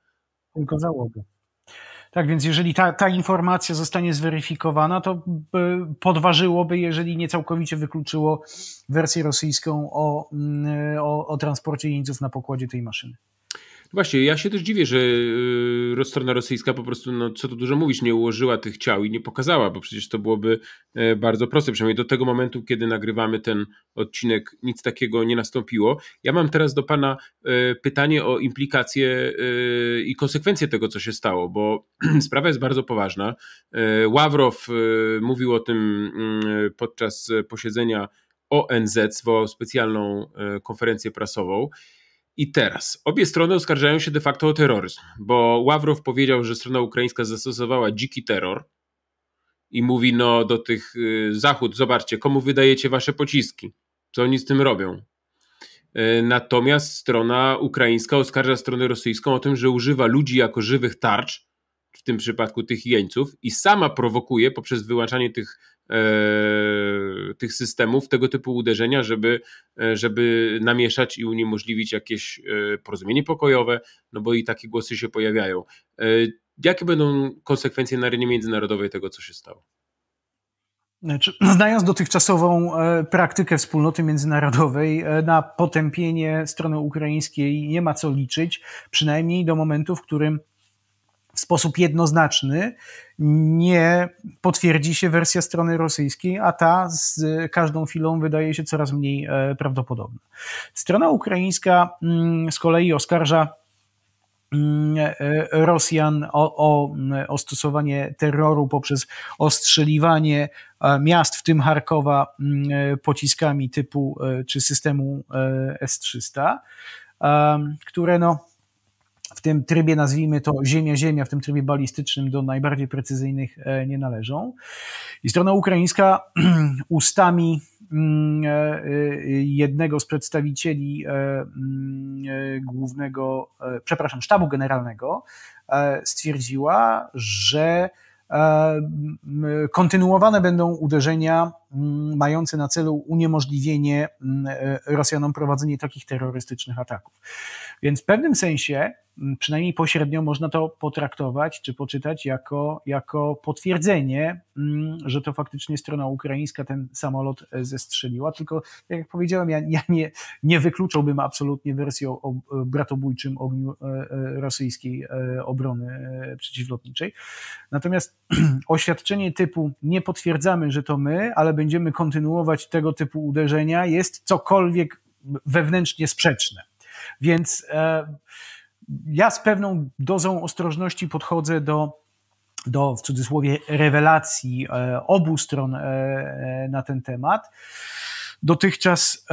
Tylko załoga. Tak więc, jeżeli ta, ta informacja zostanie zweryfikowana, to e, podważyłoby, jeżeli nie całkowicie wykluczyło wersję rosyjską o, mm, e, o, o transporcie jeńców na pokładzie tej maszyny. Właśnie, ja się też dziwię, że y, strona rosyjska po prostu, no co tu dużo mówić, nie ułożyła tych ciał i nie pokazała, bo przecież to byłoby e, bardzo proste. Przynajmniej do tego momentu, kiedy nagrywamy ten odcinek, nic takiego nie nastąpiło. Ja mam teraz do Pana e, pytanie o implikacje e, i konsekwencje tego, co się stało, bo sprawa jest bardzo poważna. Ławrow mówił o tym mm, podczas posiedzenia ONZ, zwołał specjalną konferencję prasową i teraz. Obie strony oskarżają się de facto o terroryzm, bo Ławrow powiedział, że strona ukraińska zastosowała dziki terror i mówi no do tych y, Zachód, zobaczcie, komu wydajecie wasze pociski, co oni z tym robią. Y, natomiast strona ukraińska oskarża stronę rosyjską o tym, że używa ludzi jako żywych tarcz, w tym przypadku tych jeńców, i sama prowokuje poprzez wyłączanie tych E, tych systemów, tego typu uderzenia, żeby, e, żeby namieszać i uniemożliwić jakieś e, porozumienie pokojowe, no bo i takie głosy się pojawiają. Jakie będą konsekwencje na arenie międzynarodowej tego, co się stało? Znaczy, znając dotychczasową praktykę wspólnoty międzynarodowej, na potępienie strony ukraińskiej nie ma co liczyć, przynajmniej do momentu, w którym w sposób jednoznaczny nie potwierdzi się wersja strony rosyjskiej, a ta z każdą chwilą wydaje się coraz mniej e, prawdopodobna. Strona ukraińska mm, z kolei oskarża mm, e, Rosjan o, o, o, stosowanie terroru poprzez ostrzeliwanie e, miast, w tym Charkowa, mm, pociskami typu czy systemu S-300, które no, w tym trybie, nazwijmy to ziemia-ziemia, w tym trybie balistycznym do najbardziej precyzyjnych e, nie należą. I strona ukraińska ustami mm, e, e, jednego z przedstawicieli mm, głównego, przepraszam, sztabu generalnego stwierdziła, że kontynuowane będą uderzenia mm, mające na celu uniemożliwienie Rosjanom prowadzenie takich terrorystycznych ataków. Więc w pewnym sensie, mm, przynajmniej pośrednio, można to potraktować czy poczytać jako, jako potwierdzenie, mm, że to faktycznie strona ukraińska ten samolot e, zestrzeliła. Tylko, tak jak powiedziałem, ja, ja nie, nie wykluczałbym absolutnie wersji o, o e, bratobójczym ogniu e, rosyjskiej obrony przeciwlotniczej. Natomiast oświadczenie typu nie potwierdzamy, że to my, ale będziemy kontynuować tego typu uderzenia jest cokolwiek wewnętrznie sprzeczne. Więc e, ja z pewną dozą ostrożności podchodzę do do w cudzysłowie rewelacji e, obu stron e, na ten temat. Dotychczas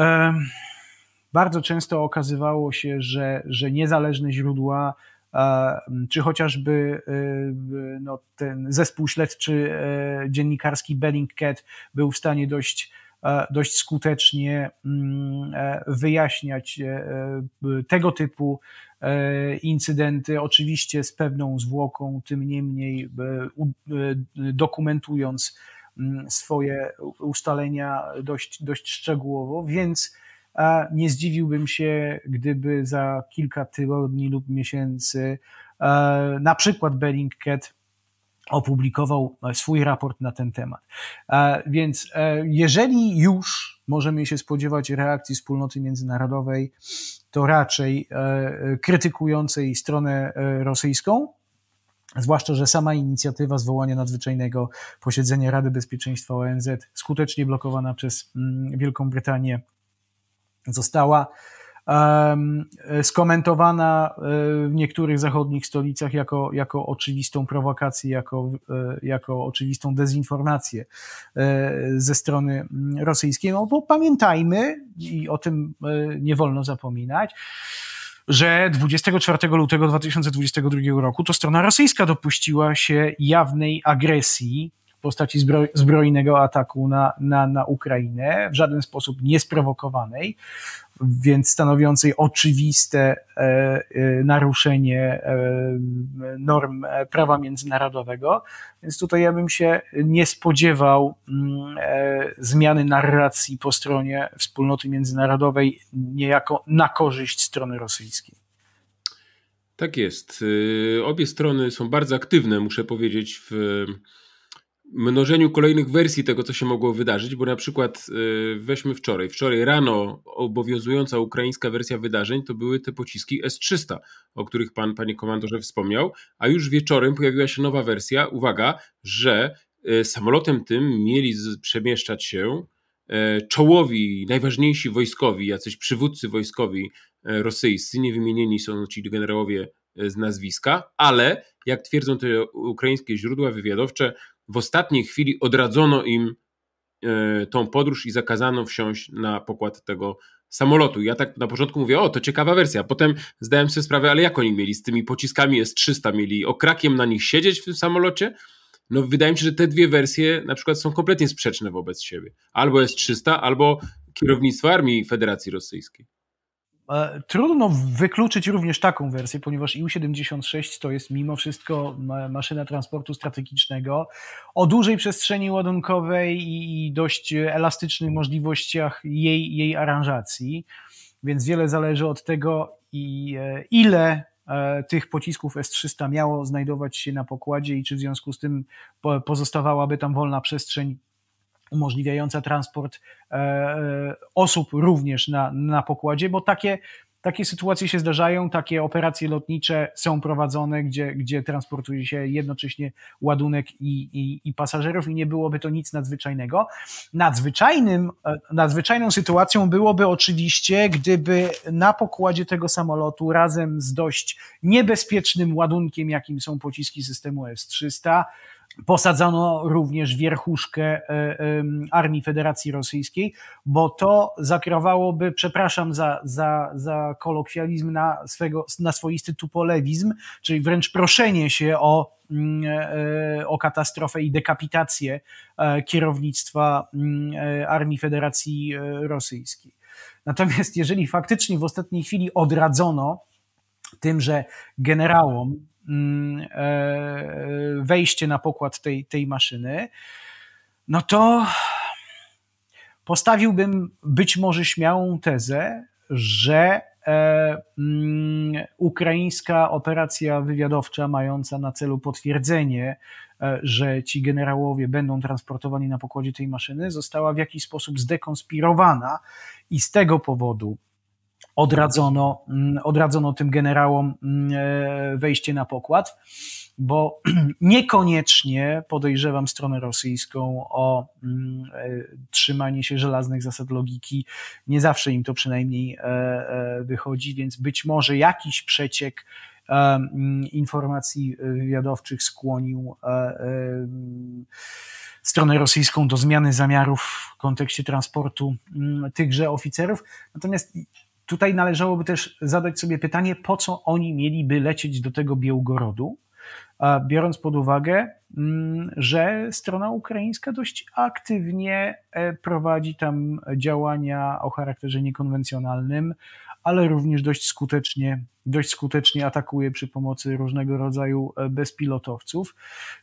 bardzo często okazywało się, że, że niezależne źródła, czy chociażby no, ten zespół śledczy dziennikarski Bellingcat był w stanie dość E, dość skutecznie mm, e, wyjaśniać e, tego typu incydenty, oczywiście z pewną zwłoką, tym niemniej dokumentując mm, swoje ustalenia dość, dość szczegółowo, więc nie zdziwiłbym się, gdyby za kilka tygodni lub miesięcy na przykład Bellingcat opublikował e, swój raport na ten temat. E, więc e, jeżeli już możemy się spodziewać reakcji wspólnoty międzynarodowej, to raczej krytykującej stronę rosyjską, Zwłaszcza, że sama inicjatywa zwołania nadzwyczajnego posiedzenia Rady Bezpieczeństwa ONZ, skutecznie blokowana przez mm, Wielką Brytanię, została E, skomentowana e, w niektórych zachodnich stolicach jako, jako oczywistą prowokację, jako, e, jako oczywistą dezinformację ze strony mm, rosyjskiej. No bo pamiętajmy, i o tym nie wolno zapominać, że 24 lutego 2022 roku to strona rosyjska dopuściła się jawnej agresji postaci zbrojnego ataku na, na, na Ukrainę, w żaden sposób niesprowokowanej, więc stanowiącej oczywiste e, e, naruszenie e, norm prawa międzynarodowego. Więc tutaj ja bym się nie spodziewał mm, zmiany narracji po stronie wspólnoty międzynarodowej niejako na korzyść strony rosyjskiej. Tak jest. Y, obie strony są bardzo aktywne, muszę powiedzieć, w mnożeniu kolejnych wersji tego, co się mogło wydarzyć, bo na przykład y, weźmy wczoraj. Wczoraj rano obowiązująca ukraińska wersja wydarzeń to były te pociski S-300, o których pan, panie komandorze, wspomniał, a już wieczorem pojawiła się nowa wersja, uwaga, że y, samolotem tym mieli przemieszczać się y, czołowi, najważniejsi wojskowi, jacyś przywódcy wojskowi rosyjscy, nie wymienieni są ci generałowie z nazwiska, ale jak twierdzą te ukraińskie źródła wywiadowcze, w ostatniej chwili odradzono im e, tą podróż i zakazano wsiąść na pokład tego samolotu. Ja tak na początku mówię, o, to ciekawa wersja. Potem zdałem sobie sprawę, ale jak oni mieli z tymi pociskami S-300? Mieli okrakiem na nich siedzieć w tym samolocie? No wydaje mi się, że te dwie wersje na przykład są kompletnie sprzeczne wobec siebie. Albo S-300, albo kierownictwo Armii Federacji Rosyjskiej. E, trudno wykluczyć również taką wersję, ponieważ IU-76 to jest mimo wszystko maszyna transportu strategicznego o dużej przestrzeni ładunkowej i dość elastycznych możliwościach jej, jej aranżacji, więc wiele zależy od tego, e, ile e, tych pocisków S-300 miało znajdować się na pokładzie i czy w związku z tym pozostawałaby tam wolna przestrzeń umożliwiająca transport e, e, osób również na, na pokładzie, bo takie, takie sytuacje się zdarzają, takie operacje lotnicze są prowadzone, gdzie, gdzie transportuje się jednocześnie ładunek i, i, i pasażerów, i nie byłoby to nic nadzwyczajnego. Nadzwyczajnym, e, nadzwyczajną sytuacją byłoby oczywiście, gdyby na pokładzie tego samolotu razem z dość niebezpiecznym ładunkiem, jakim są pociski systemu S-300, Posadzono również wierchuszkę e, e, Armii Federacji Rosyjskiej, bo to zakierowałoby, przepraszam za, za, za kolokwializm, na, swego, na swoisty tupolewizm, czyli wręcz proszenie się o, e, o katastrofę i dekapitację kierownictwa Armii Federacji Rosyjskiej. Natomiast jeżeli faktycznie w ostatniej chwili odradzono tym, że generałom Mm, e, wejście na pokład tej, tej maszyny, no to postawiłbym być może śmiałą tezę, że e, mm, ukraińska operacja wywiadowcza mająca na celu potwierdzenie, e, że ci generałowie będą transportowani na pokładzie tej maszyny, została w jakiś sposób zdekonspirowana i z tego powodu odradzono, mm, odradzono tym generałom mm, e, wejście na pokład, bo niekoniecznie podejrzewam stronę rosyjską o mm, e, trzymanie się żelaznych zasad logiki. Nie zawsze im to przynajmniej e, wychodzi, więc być może jakiś przeciek informacji wywiadowczych skłonił stronę rosyjską do zmiany zamiarów w kontekście transportu tychże oficerów. Natomiast Tutaj należałoby też zadać sobie pytanie, po co oni mieliby lecieć do tego Białgorodu, biorąc pod uwagę, mm, że strona ukraińska dość aktywnie e, prowadzi tam działania o charakterze niekonwencjonalnym, ale również dość skutecznie, dość skutecznie atakuje przy pomocy różnego rodzaju e, bezpilotowców.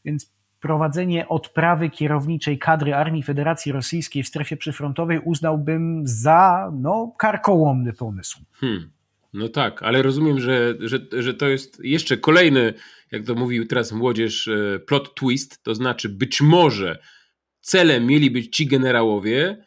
Więc prowadzenie odprawy kierowniczej kadry Armii Federacji Rosyjskiej w strefie przyfrontowej uznałbym za no, karkołomny pomysł. Hmm. No tak, ale rozumiem, że, że, że to jest jeszcze kolejny, jak to mówił teraz młodzież, e, plot twist, to znaczy być może celem mieli być ci generałowie,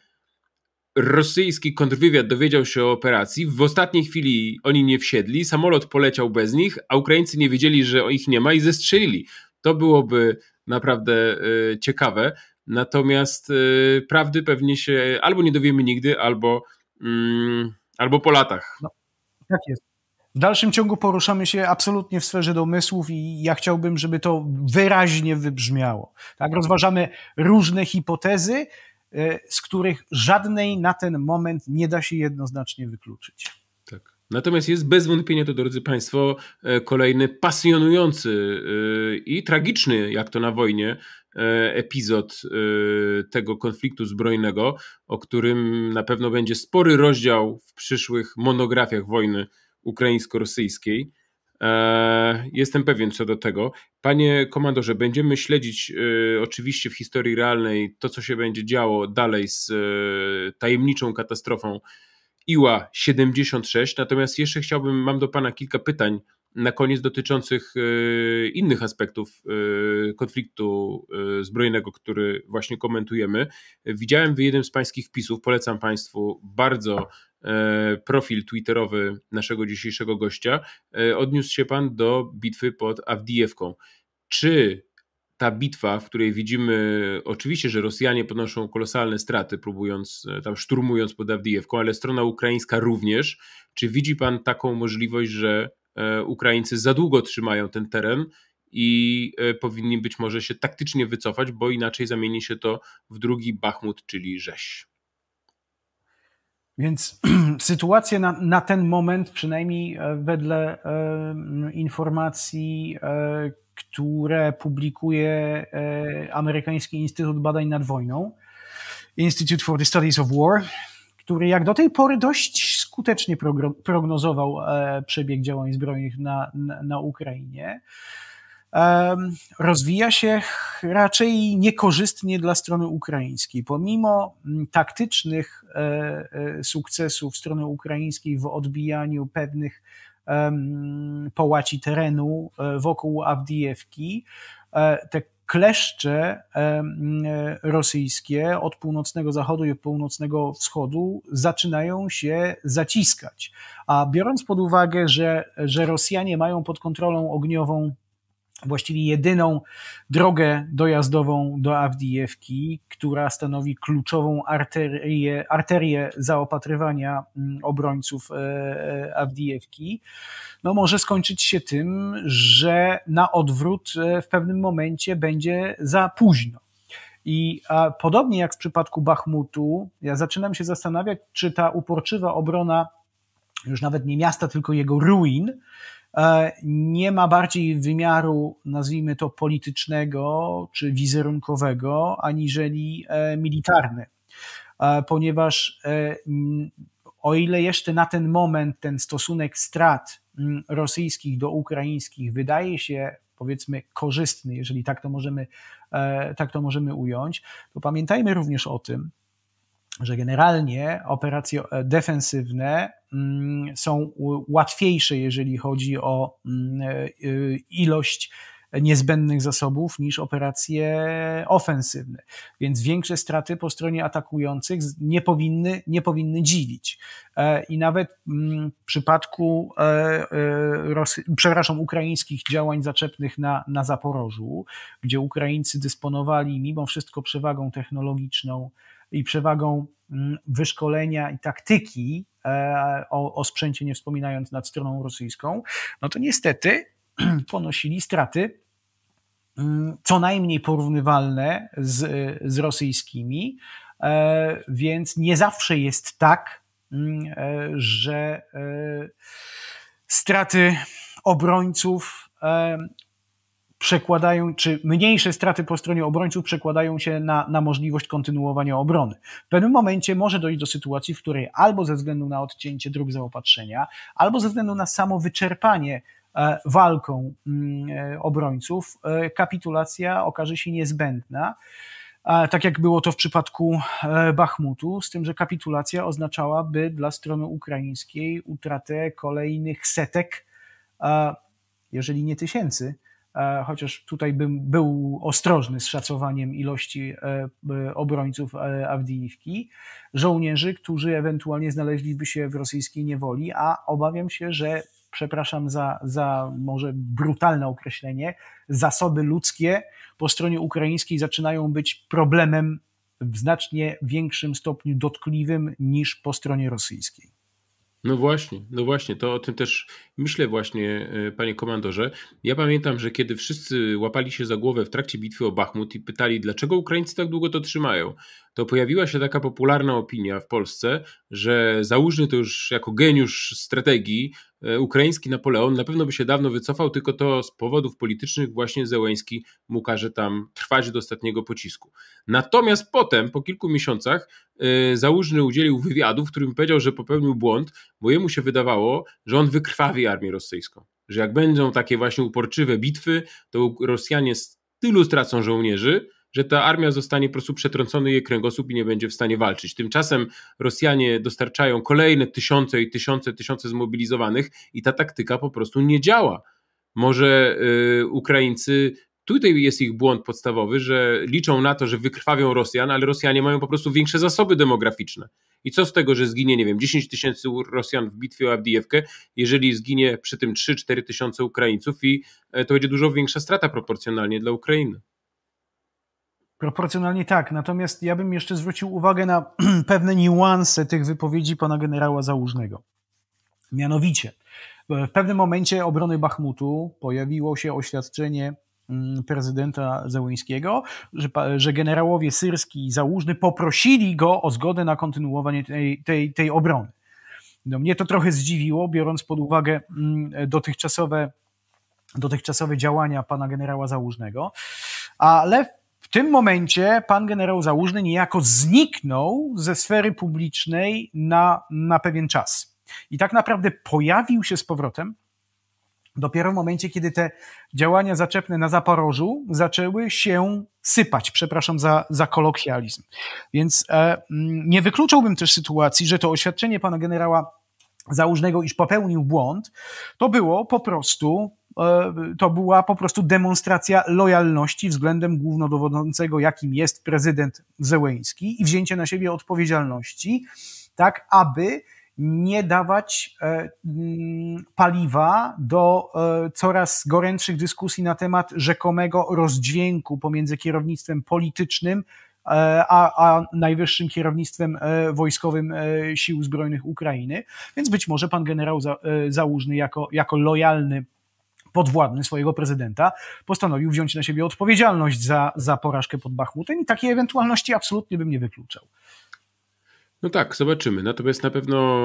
rosyjski kontrwywiad dowiedział się o operacji, w ostatniej chwili oni nie wsiedli, samolot poleciał bez nich, a Ukraińcy nie wiedzieli, że ich nie ma i zestrzelili. To byłoby naprawdę y, ciekawe. Natomiast y, prawdy pewnie się albo nie dowiemy nigdy, albo, mm, albo po latach. No, tak jest. W dalszym ciągu poruszamy się absolutnie w sferze domysłów i ja chciałbym, żeby to wyraźnie wybrzmiało. Tak, rozważamy różne hipotezy, y, z których żadnej na ten moment nie da się jednoznacznie wykluczyć. Natomiast jest bez wątpienia to, drodzy Państwo, e, kolejny pasjonujący e, i tragiczny, jak to na wojnie, e, epizod tego konfliktu zbrojnego, o którym na pewno będzie spory rozdział w przyszłych monografiach wojny ukraińsko-rosyjskiej. Jestem pewien co do tego. Panie komandorze, będziemy śledzić oczywiście w historii realnej to, co się będzie działo dalej z tajemniczą katastrofą Iła 76. Natomiast jeszcze chciałbym, mam do Pana kilka pytań na koniec dotyczących e, innych aspektów e, konfliktu e, zbrojnego, który właśnie komentujemy. Widziałem w jednym z Pańskich wpisów, polecam Państwu bardzo profil twitterowy naszego dzisiejszego gościa. Odniósł się Pan do bitwy pod Avdijewką. Czy ta bitwa, w której widzimy oczywiście, że Rosjanie ponoszą kolosalne straty, próbując e, tam szturmując pod Avdijewką, ale strona ukraińska również. Czy widzi pan taką możliwość, że e, Ukraińcy za długo trzymają ten teren i e, powinni być może się taktycznie wycofać, bo inaczej zamieni się to w drugi Bachmut, czyli rzeź. Więc sytuacja na, na ten moment, przynajmniej wedle e, informacji, e, które publikuje e, Amerykański Instytut Badań nad Wojną, Institute for the Studies of War, który jak do tej pory dość skutecznie prognozował e, przebieg działań zbrojnych na, na, na Ukrainie rozwija się raczej niekorzystnie dla strony ukraińskiej. Pomimo mm, taktycznych e, sukcesów strony ukraińskiej w odbijaniu pewnych połaci terenu e, wokół Awdijewki. E, te kleszcze e, rosyjskie od północnego zachodu i od północnego wschodu zaczynają się zaciskać. A biorąc pod uwagę, że, że Rosjanie mają pod kontrolą ogniową właściwie jedyną drogę dojazdową do Avdijewki, która stanowi kluczową arterię, arterię zaopatrywania mm, obrońców e, e, Avdijewki, no może skończyć się tym, że na odwrót e, w pewnym momencie będzie za późno. I podobnie jak w przypadku Bachmutu, ja zaczynam się zastanawiać, czy ta uporczywa obrona już nawet nie miasta, tylko jego ruin, E, nie ma bardziej wymiaru, nazwijmy to politycznego czy wizerunkowego, aniżeli e, militarny, e, ponieważ o ile jeszcze na ten moment ten stosunek strat rosyjskich do ukraińskich wydaje się powiedzmy korzystny, jeżeli tak to możemy, tak to możemy ująć, to pamiętajmy również o tym, że generalnie operacje e, defensywne mm, są łatwiejsze, jeżeli chodzi o mm, e, ilość niezbędnych zasobów niż operacje ofensywne. Więc większe straty po stronie atakujących nie powinny, nie powinny dziwić. E, I nawet mm, w przypadku przepraszam, ukraińskich działań zaczepnych na, na Zaporożu, gdzie Ukraińcy dysponowali mimo wszystko przewagą technologiczną, i przewagą mm, wyszkolenia i taktyki, e, o, o sprzęcie nie wspominając nad stroną rosyjską, no to niestety ponosili straty mm, co najmniej porównywalne z, z rosyjskimi, e, więc nie zawsze jest tak, mm, e, że straty obrońców przekładają, czy mniejsze straty po stronie obrońców przekładają się na, na możliwość kontynuowania obrony. W pewnym momencie może dojść do sytuacji, w której albo ze względu na odcięcie dróg zaopatrzenia, albo ze względu na samo wyczerpanie e, walką mm, e, obrońców, e, kapitulacja okaże się niezbędna. Tak jak było to w przypadku Bachmutu, z tym, że kapitulacja oznaczałaby dla strony ukraińskiej utratę kolejnych setek, jeżeli nie tysięcy, E, chociaż tutaj bym był ostrożny z szacowaniem ilości e, e, obrońców Avdiivki, żołnierzy, którzy ewentualnie znaleźliby się w rosyjskiej niewoli, a obawiam się, że przepraszam za, za może brutalne określenie, zasoby ludzkie po stronie ukraińskiej zaczynają być problemem w znacznie większym stopniu dotkliwym niż po stronie rosyjskiej. No właśnie, no właśnie, to o tym też myślę właśnie, e, panie komandorze. Ja pamiętam, że kiedy wszyscy łapali się za głowę w trakcie bitwy o Bachmut i pytali, dlaczego Ukraińcy tak długo to trzymają, to pojawiła się taka popularna opinia w Polsce, że załóżny to już jako geniusz strategii e, ukraiński Napoleon na pewno by się dawno wycofał, tylko to z powodów politycznych właśnie Zełęski mu każe tam trwać do ostatniego pocisku. Natomiast potem, po kilku miesiącach, e, załóżny udzielił wywiadu, w którym powiedział, że popełnił błąd, bo jemu się wydawało, że on wykrwawi armię rosyjską. Że jak będą takie właśnie uporczywe bitwy, to Rosjanie z tylu stracą żołnierzy, że ta armia zostanie po prostu przetrącona jej kręgosłup i nie będzie w stanie walczyć. Tymczasem Rosjanie dostarczają kolejne tysiące i tysiące, tysiące zmobilizowanych i ta taktyka po prostu nie działa. Może yy, Ukraińcy Tutaj jest ich błąd podstawowy, że liczą na to, że wykrwawią Rosjan, ale Rosjanie mają po prostu większe zasoby demograficzne. I co z tego, że zginie, nie wiem, 10 tysięcy Rosjan w bitwie o Abdijewkę, jeżeli zginie przy tym 3-4 tysiące Ukraińców i e, to będzie dużo większa strata proporcjonalnie dla Ukrainy. Proporcjonalnie tak, natomiast ja bym jeszcze zwrócił uwagę na pewne niuanse tych wypowiedzi pana generała Załużnego. Mianowicie, e, w pewnym momencie obrony Bachmutu pojawiło się oświadczenie mm, prezydenta Zełyńskiego, że, że generałowie Syrski i Załużny poprosili go o zgodę na kontynuowanie tej, tej, tej obrony. No, mnie to trochę zdziwiło, biorąc pod uwagę mm, dotychczasowe, dotychczasowe działania pana generała Załużnego, ale w tym momencie pan generał Załużny niejako zniknął ze sfery publicznej na, na pewien czas. I tak naprawdę pojawił się z powrotem dopiero w momencie, kiedy te działania zaczepne na Zaporożu zaczęły się sypać, przepraszam za, za kolokwializm. Więc e, mm, nie wykluczałbym też sytuacji, że to oświadczenie pana generała Załużnego, iż popełnił błąd, to było po prostu E, to była po prostu demonstracja lojalności względem głównodowodzącego, jakim jest prezydent Zełeński i wzięcie na siebie odpowiedzialności, tak aby nie dawać e, mm, paliwa do e, coraz gorętszych dyskusji na temat rzekomego rozdźwięku pomiędzy kierownictwem politycznym a, a, najwyższym kierownictwem wojskowym Sił Zbrojnych Ukrainy. Więc być może pan generał załóżny jako, jako lojalny podwładny swojego prezydenta, postanowił wziąć na siebie odpowiedzialność za, za porażkę pod Bachmutem i takiej ewentualności absolutnie bym nie wykluczał. No tak, zobaczymy. Natomiast na pewno,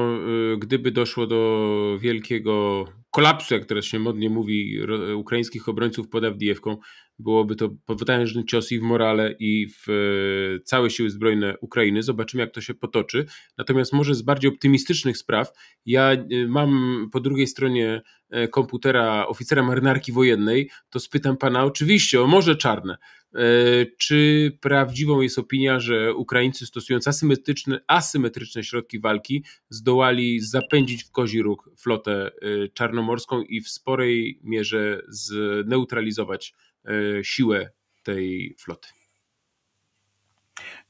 y, gdyby doszło do wielkiego kolapsu, jak teraz się modnie mówi, ukraińskich obrońców pod Awdijewką, byłoby to potężny cios i w morale, i w y, całe siły zbrojne Ukrainy. Zobaczymy, jak to się potoczy. Natomiast może z bardziej optymistycznych spraw, ja y, mam po drugiej stronie komputera oficera marynarki wojennej, to spytam pana oczywiście o Morze Czarne. E, czy prawdziwą jest opinia, że Ukraińcy stosując asymetryczne, asymetryczne środki walki zdołali zapędzić w kozi róg flotę e, czarnomorską i w sporej mierze zneutralizować e, siłę tej floty?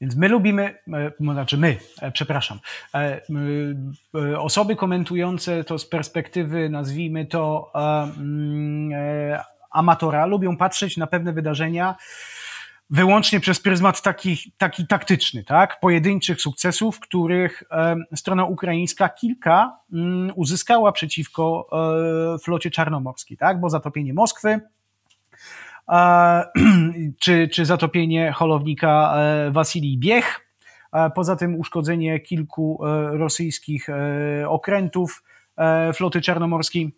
Więc my lubimy, no, znaczy my, przepraszam, osoby komentujące to z perspektywy, nazwijmy to, amatora lubią patrzeć na pewne wydarzenia wyłącznie przez pryzmat taki, taki taktyczny, tak? Pojedynczych sukcesów, których e, strona ukraińska kilka mm, uzyskała przeciwko e, flocie czarnomorskiej, tak? Bo zatopienie Moskwy, e, czy, czy zatopienie holownika e, Wasilii Biech, poza tym uszkodzenie kilku e, rosyjskich e, okrętów floty czarnomorskiej.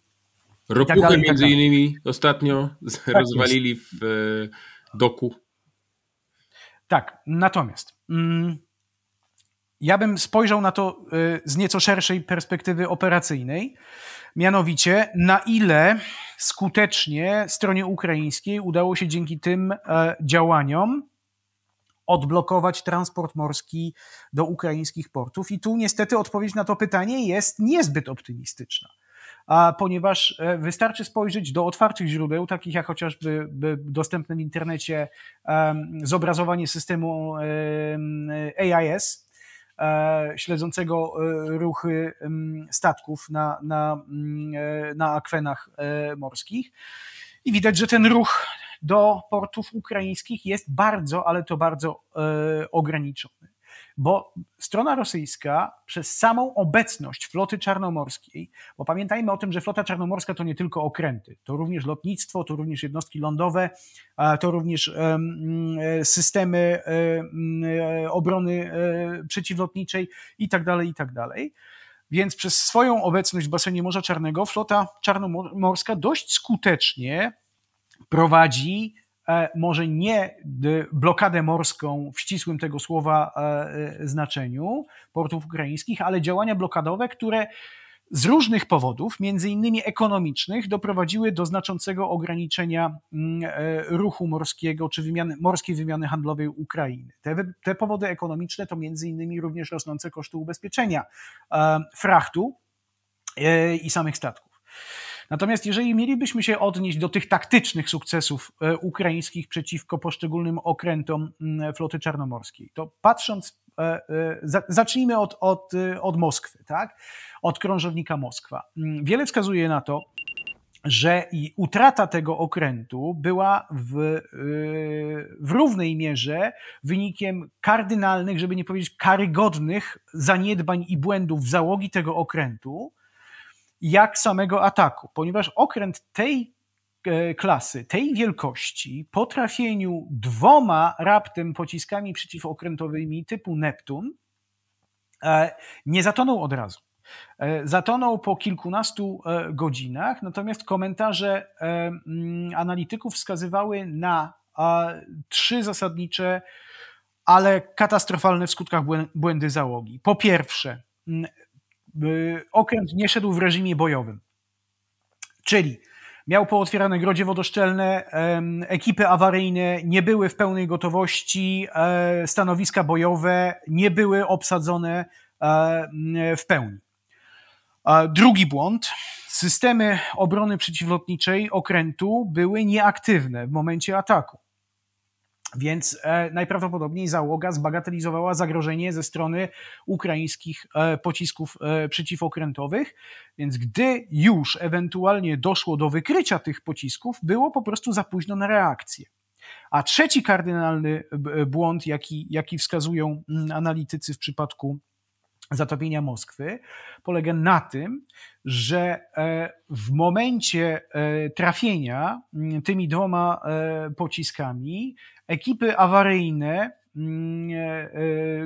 Ropuchę tak, tak między innymi ostatnio tak rozwalili jest. w e, doku. Tak, natomiast mm, ja bym spojrzał na to e, z nieco szerszej perspektywy operacyjnej, mianowicie na ile skutecznie stronie ukraińskiej udało się dzięki tym e, działaniom odblokować transport morski do ukraińskich portów. I tu niestety odpowiedź na to pytanie jest niezbyt optymistyczna a ponieważ e, wystarczy spojrzeć do otwartych źródeł, takich jak chociażby dostępne w internecie zobrazowanie systemu AIS, e, śledzącego e, ruchy statków na, na, mm, na akwenach morskich. I widać, że ten ruch do portów ukraińskich jest bardzo, ale to bardzo ograniczony bo strona rosyjska przez samą obecność floty czarnomorskiej, bo pamiętajmy o tym, że flota czarnomorska to nie tylko okręty, to również lotnictwo, to również jednostki lądowe, to również e, systemy e, e, obrony przeciwlotniczej itd., tak itd. Tak Więc przez swoją obecność w basenie Morza Czarnego flota czarnomorska dość skutecznie prowadzi E, może nie blokadę morską w ścisłym tego słowa e, e, znaczeniu portów ukraińskich, ale działania blokadowe, które z różnych powodów, między innymi ekonomicznych, doprowadziły do znaczącego ograniczenia mm, ruchu morskiego czy wymiany, morskiej wymiany handlowej Ukrainy. Te, te powody ekonomiczne to między innymi również rosnące koszty ubezpieczenia frachtu i samych statków. Natomiast jeżeli mielibyśmy się odnieść do tych taktycznych sukcesów e, ukraińskich przeciwko poszczególnym okrętom mm, floty czarnomorskiej, to patrząc, e, e, zacznijmy od, od, od Moskwy, tak? od krążownika Moskwa. Mm, wiele wskazuje na to, że i utrata tego okrętu była w, w równej mierze wynikiem kardynalnych, żeby nie powiedzieć karygodnych zaniedbań i błędów w załogi tego okrętu, jak samego ataku, ponieważ okręt tej e, klasy, tej wielkości, po trafieniu dwoma raptem pociskami przeciwokrętowymi typu Neptun, e, nie zatonął od razu. E, zatonął po kilkunastu godzinach, natomiast komentarze mm, analityków wskazywały na trzy zasadnicze, ale katastrofalne w skutkach błędy załogi. Po pierwsze, mm, Y, okręt nie szedł w reżimie bojowym. Czyli miał pootwierane grodzie wodoszczelne, ekipy awaryjne nie były w pełnej gotowości, e, stanowiska bojowe nie były obsadzone e, w pełni. Drugi błąd. Systemy obrony przeciwlotniczej okrętu były nieaktywne w momencie ataku. Więc e, najprawdopodobniej załoga zbagatelizowała zagrożenie ze strony ukraińskich e, pocisków e, przeciwokrętowych. Więc gdy już ewentualnie doszło do wykrycia tych pocisków, było po prostu za późno na reakcję. A trzeci kardynalny błąd, jaki, jaki wskazują mm, analitycy w przypadku zatopienia Moskwy, polega na tym, że w momencie trafienia mm, tymi dwoma pociskami ekipy awaryjne, mm, e, e,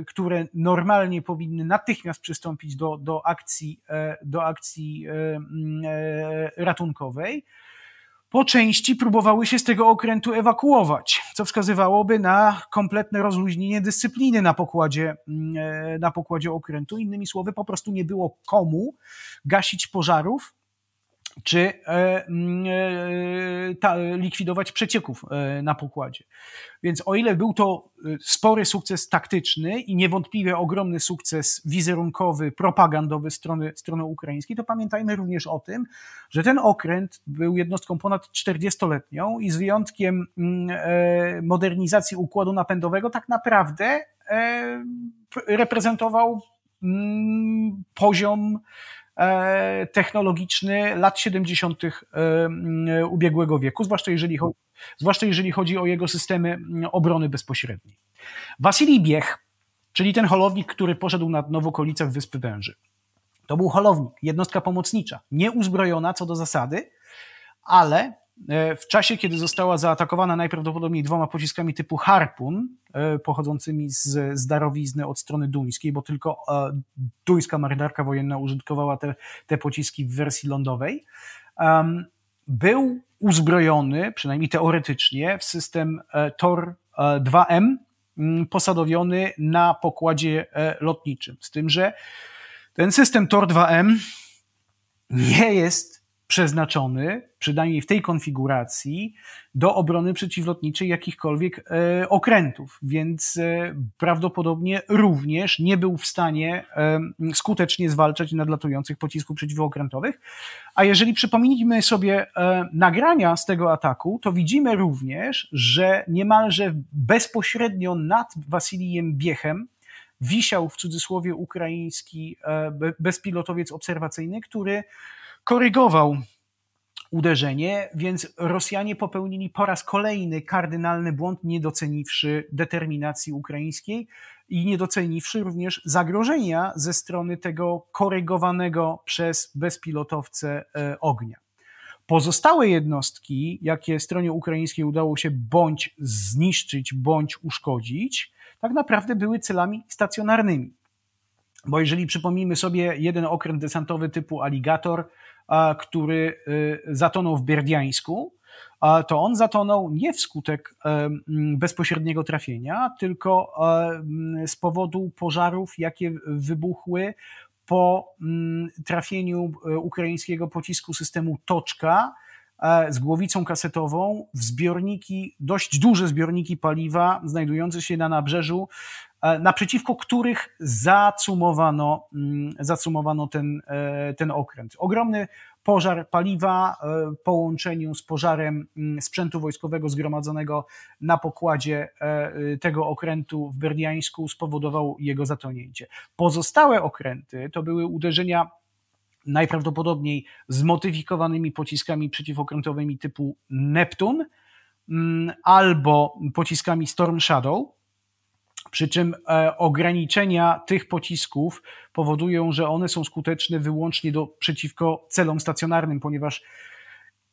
które normalnie powinny natychmiast przystąpić do, do, akcji, e, do akcji mm, ratunkowej, po części próbowały się z tego okrętu ewakuować, co wskazywałoby na kompletne rozluźnienie dyscypliny na pokładzie, mm, na pokładzie okrętu. Innymi słowy, po prostu nie było komu gasić pożarów, czy e, mm, e, ta, likwidować przecieków e, na pokładzie. Więc o ile był to spory sukces taktyczny i niewątpliwie ogromny sukces wizerunkowy, propagandowy strony, strony ukraińskiej, to pamiętajmy również o tym, że ten okręt był jednostką ponad 40-letnią i z wyjątkiem mm, modernizacji układu napędowego, tak naprawdę reprezentował mm, poziom E, technologiczny lat 70. E, ubiegłego wieku, zwłaszcza jeżeli, chodzi, zwłaszcza jeżeli chodzi o jego systemy obrony bezpośredniej. Wasilij Biech, czyli ten holownik, który poszedł na okolicach Wyspy Węży. To był holownik, jednostka pomocnicza, nieuzbrojona co do zasady, ale E, w czasie, kiedy została zaatakowana najprawdopodobniej dwoma pociskami typu harpun, e, pochodzącymi z, z darowizny od strony duńskiej, bo tylko e, duńska marynarka wojenna użytkowała te, te pociski w wersji lądowej, był uzbrojony, przynajmniej teoretycznie, w system Tor 2M, posadowiony na pokładzie lotniczym. Z tym, że ten system Tor 2M nie jest przeznaczony, przynajmniej w tej konfiguracji, do obrony przeciwlotniczej jakichkolwiek e, okrętów, więc e, prawdopodobnie również nie był w stanie e, skutecznie zwalczać nadlatujących pocisków przeciwokrętowych, A jeżeli przypomnijmy sobie e, nagrania z tego ataku, to widzimy również, że niemalże bezpośrednio nad Wasilijem Biechem, wisiał w cudzysłowie ukraiński e, bezpilotowiec obserwacyjny, który korygował uderzenie, więc Rosjanie popełnili po raz kolejny kardynalny błąd, nie doceniwszy determinacji ukraińskiej i nie doceniwszy również zagrożenia ze strony tego korygowanego przez bezpilotowce ognia. Pozostałe jednostki, jakie stronie ukraińskiej udało się bądź zniszczyć, bądź uszkodzić, tak naprawdę były celami stacjonarnymi. Bo jeżeli przypomnijmy sobie jeden okręt desantowy typu Alligator, który y, zatonął w Berdiańsku, to on zatonął nie wskutek y, bezpośredniego trafienia, tylko y, z powodu pożarów, jakie wybuchły po trafieniu ukraińskiego pocisku systemu Toczka z głowicą kasetową w zbiorniki, dość duże zbiorniki paliwa znajdujące się na nabrzeżu E, naprzeciwko których zacumowano, mm, zacumowano ten, e, ten okręt. Ogromny pożar paliwa e, w połączeniu z pożarem mm, sprzętu wojskowego zgromadzonego na pokładzie tego okrętu w Berdiańsku spowodował jego zatonięcie. Pozostałe okręty to były uderzenia najprawdopodobniej zmodyfikowanymi pociskami przeciwokrętowymi typu Neptun mm, albo pociskami Storm Shadow przy czym e, ograniczenia tych pocisków powodują, że one są skuteczne wyłącznie do, przeciwko celom stacjonarnym, ponieważ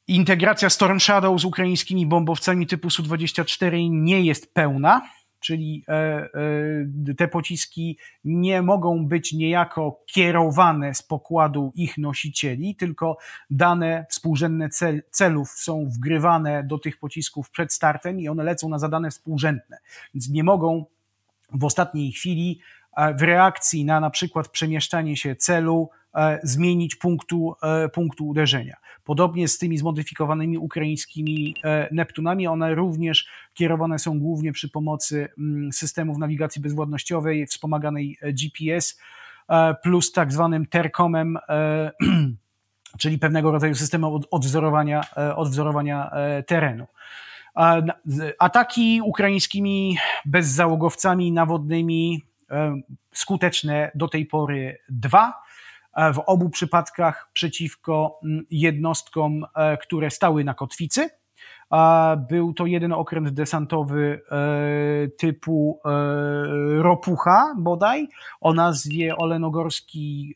integracja Storm Shadow z ukraińskimi bombowcami typu Su-24 nie jest pełna, czyli e, e, te pociski nie mogą być niejako kierowane z pokładu ich nosicieli, tylko dane współrzędne cel, celów są wgrywane do tych pocisków przed startem i one lecą na zadane współrzędne, więc nie mogą w ostatniej chwili e, w reakcji na na przykład przemieszczanie się celu e, zmienić punktu, e, punktu uderzenia. Podobnie z tymi zmodyfikowanymi ukraińskimi Neptunami, one również kierowane są głównie przy pomocy mm, systemów nawigacji bezwładnościowej wspomaganej GPS plus tak zwanym tercomem, czyli pewnego rodzaju systemem odwzorowania, odwzorowania terenu. Ataki ukraińskimi bezzałogowcami nawodnymi e, skuteczne do tej pory dwa. E, w obu przypadkach przeciwko mm, jednostkom, e, które stały na kotwicy. Był to jeden okręt desantowy typu Ropucha bodaj o nazwie Olenogorski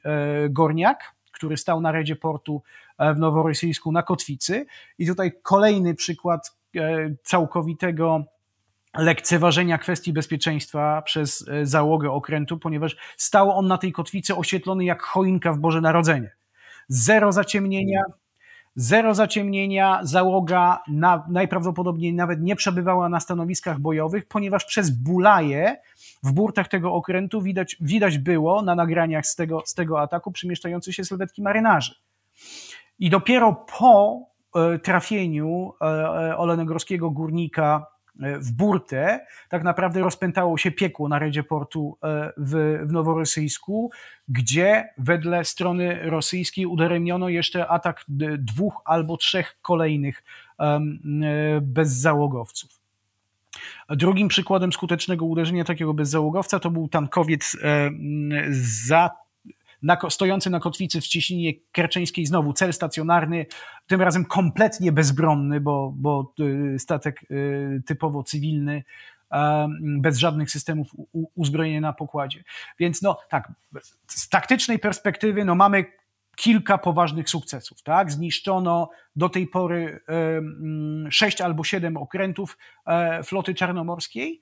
Gorniak, który stał na redzie portu w Noworosyjsku na Kotwicy. I tutaj kolejny przykład E, całkowitego lekceważenia kwestii bezpieczeństwa przez e, załogę okrętu, ponieważ stał on na tej kotwicy oświetlony jak choinka w Boże Narodzenie. Zero zaciemnienia, zero zaciemnienia, załoga na, najprawdopodobniej nawet nie przebywała na stanowiskach bojowych, ponieważ przez bulaje w burtach tego okrętu widać, widać było na nagraniach z tego, z tego ataku przemieszczające się sylwetki marynarzy. I dopiero po E, trafieniu e, e, olenegorskiego górnika w burtę tak naprawdę rozpętało się piekło na redzie portu w, w Noworosyjsku, gdzie wedle strony rosyjskiej udaremniono jeszcze atak dwóch albo trzech kolejnych bezzałogowców. Drugim przykładem skutecznego uderzenia takiego bezzałogowca to był tankowiec za na, stojący na kotwicy w ciśnienie Kerczeńskiej znowu cel stacjonarny, tym razem kompletnie bezbronny, bo, bo y, statek y, typowo cywilny, bez żadnych systemów uzbrojenia na pokładzie. Więc no tak, z taktycznej perspektywy no mamy kilka poważnych sukcesów. Tak? Zniszczono do tej pory y, sześć albo siedem okrętów e, floty czarnomorskiej.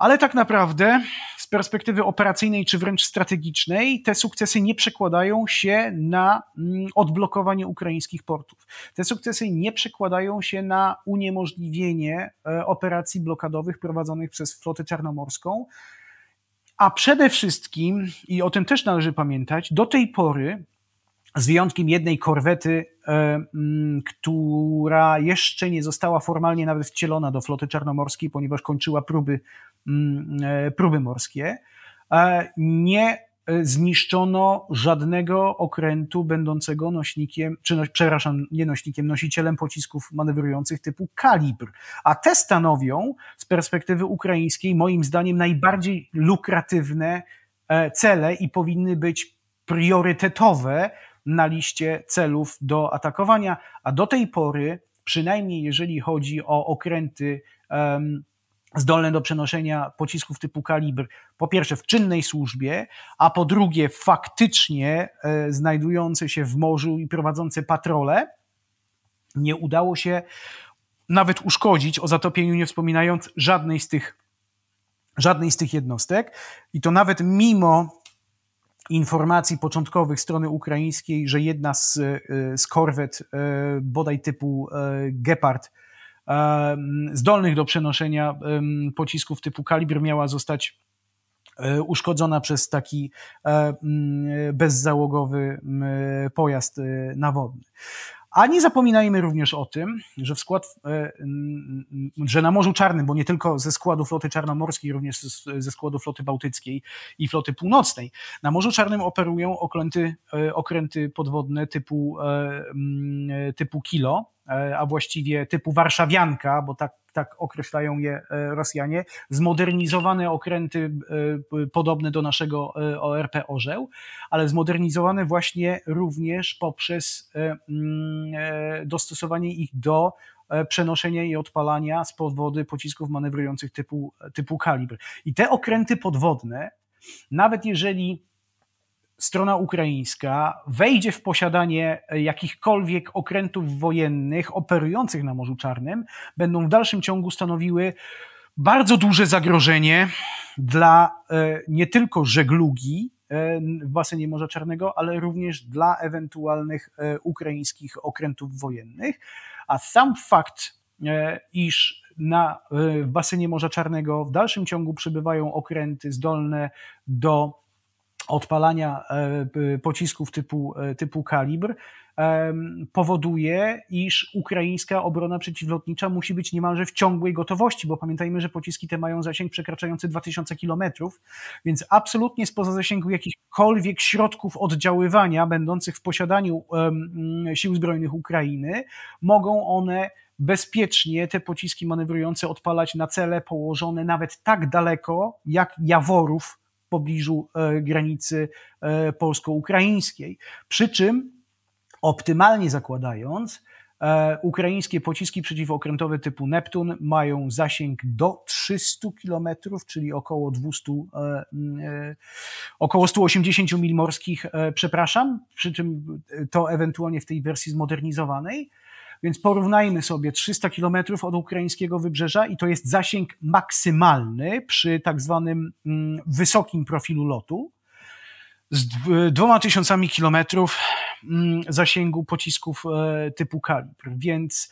Ale tak naprawdę z perspektywy operacyjnej czy wręcz strategicznej te sukcesy nie przekładają się na mm, odblokowanie ukraińskich portów. Te sukcesy nie przekładają się na uniemożliwienie e, operacji blokadowych prowadzonych przez flotę czarnomorską. A przede wszystkim, i o tym też należy pamiętać, do tej pory z wyjątkiem jednej korwety, e, mm, która jeszcze nie została formalnie nawet wcielona do floty czarnomorskiej, ponieważ kończyła próby Mm, e, próby morskie. Nie e, zniszczono żadnego okrętu będącego nośnikiem, czy no, przepraszam, nie nośnikiem, nosicielem pocisków manewrujących typu kalibr. A te stanowią z perspektywy ukraińskiej, moim zdaniem, najbardziej lukratywne e, cele i powinny być priorytetowe na liście celów do atakowania. A do tej pory, przynajmniej jeżeli chodzi o okręty zdolne do przenoszenia pocisków typu kalibr, po pierwsze w czynnej służbie, a po drugie faktycznie e, znajdujące się w morzu i prowadzące patrole, nie udało się nawet uszkodzić, o zatopieniu nie wspominając, żadnej z tych, żadnej z tych jednostek. I to nawet mimo informacji początkowych strony ukraińskiej, że jedna z, e, z korwet e, bodaj typu Gepard zdolnych do przenoszenia pocisków typu kalibr miała zostać e, uszkodzona przez taki e, bezzałogowy pojazd e, nawodny. A nie zapominajmy również o tym, że w skład, że na Morzu Czarnym, bo nie tylko ze składu floty czarnomorskiej, również ze składu floty bałtyckiej i floty północnej, na Morzu Czarnym operują okręty, okręty podwodne typu, typu Kilo, E, a właściwie typu warszawianka, bo tak, tak określają je e, Rosjanie, zmodernizowane okręty e, podobne do naszego ORP Orzeł, ale zmodernizowane właśnie również poprzez mm, dostosowanie ich do przenoszenia i odpalania z podwody pocisków manewrujących typu, typu kalibr. I te okręty podwodne, nawet jeżeli strona ukraińska wejdzie w posiadanie jakichkolwiek okrętów wojennych operujących na Morzu Czarnym, będą w dalszym ciągu stanowiły bardzo duże zagrożenie dla e, nie tylko żeglugi e, w basenie Morza Czarnego, ale również dla ewentualnych e, ukraińskich okrętów wojennych. A sam fakt, iż na, w basenie Morza Czarnego w dalszym ciągu przybywają okręty zdolne do odpalania e, pocisków typu, e, typu kalibr e, powoduje, iż ukraińska obrona przeciwlotnicza musi być niemalże w ciągłej gotowości, bo pamiętajmy, że pociski te mają zasięg przekraczający 2000 km, więc absolutnie spoza zasięgu jakichkolwiek środków oddziaływania będących w posiadaniu mm, sił zbrojnych Ukrainy, mogą one bezpiecznie te pociski manewrujące odpalać na cele położone nawet tak daleko jak Jaworów pobliżu e, granicy e, polsko-ukraińskiej. Przy czym, optymalnie zakładając, e, Ukraińskie pociski przeciwokrętowe typu Neptun mają zasięg do 300 km, czyli około 200, około 180 mil morskich, przepraszam, przy czym to ewentualnie w tej wersji zmodernizowanej. Więc porównajmy sobie 300 km od ukraińskiego wybrzeża i to jest zasięg maksymalny przy tak zwanym mm, wysokim profilu lotu z dwoma tysiącami kilometrów mm, zasięgu pocisków e, typu kalibr. Więc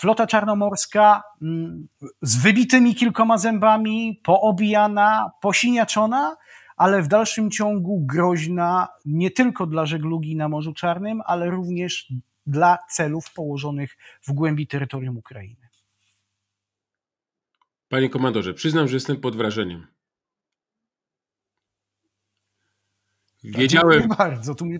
flota czarnomorska mm, z wybitymi kilkoma zębami, poobijana, posiniaczona, ale w dalszym ciągu groźna nie tylko dla żeglugi na Morzu Czarnym, ale również dla celów położonych w głębi terytorium Ukrainy. Panie komandorze, przyznam, że jestem pod wrażeniem. Tak, Wiedziałem. Tak, bardzo, tu mnie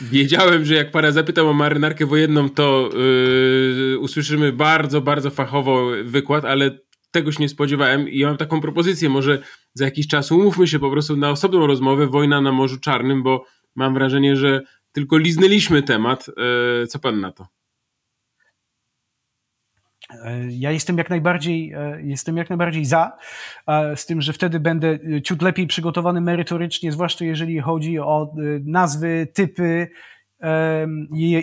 Wiedziałem, że jak para zapytał o marynarkę wojenną, to yy, usłyszymy bardzo, bardzo fachowo wykład, ale tego się nie spodziewałem i mam taką propozycję, może za jakiś czas umówmy się po prostu na osobną rozmowę Wojna na Morzu Czarnym, bo mam wrażenie, że tylko liznęliśmy temat. E, co pan na to? E, ja jestem jak najbardziej, e, jestem jak najbardziej za, z tym, że wtedy będę ciut lepiej przygotowany merytorycznie, zwłaszcza jeżeli chodzi o nazwy, typy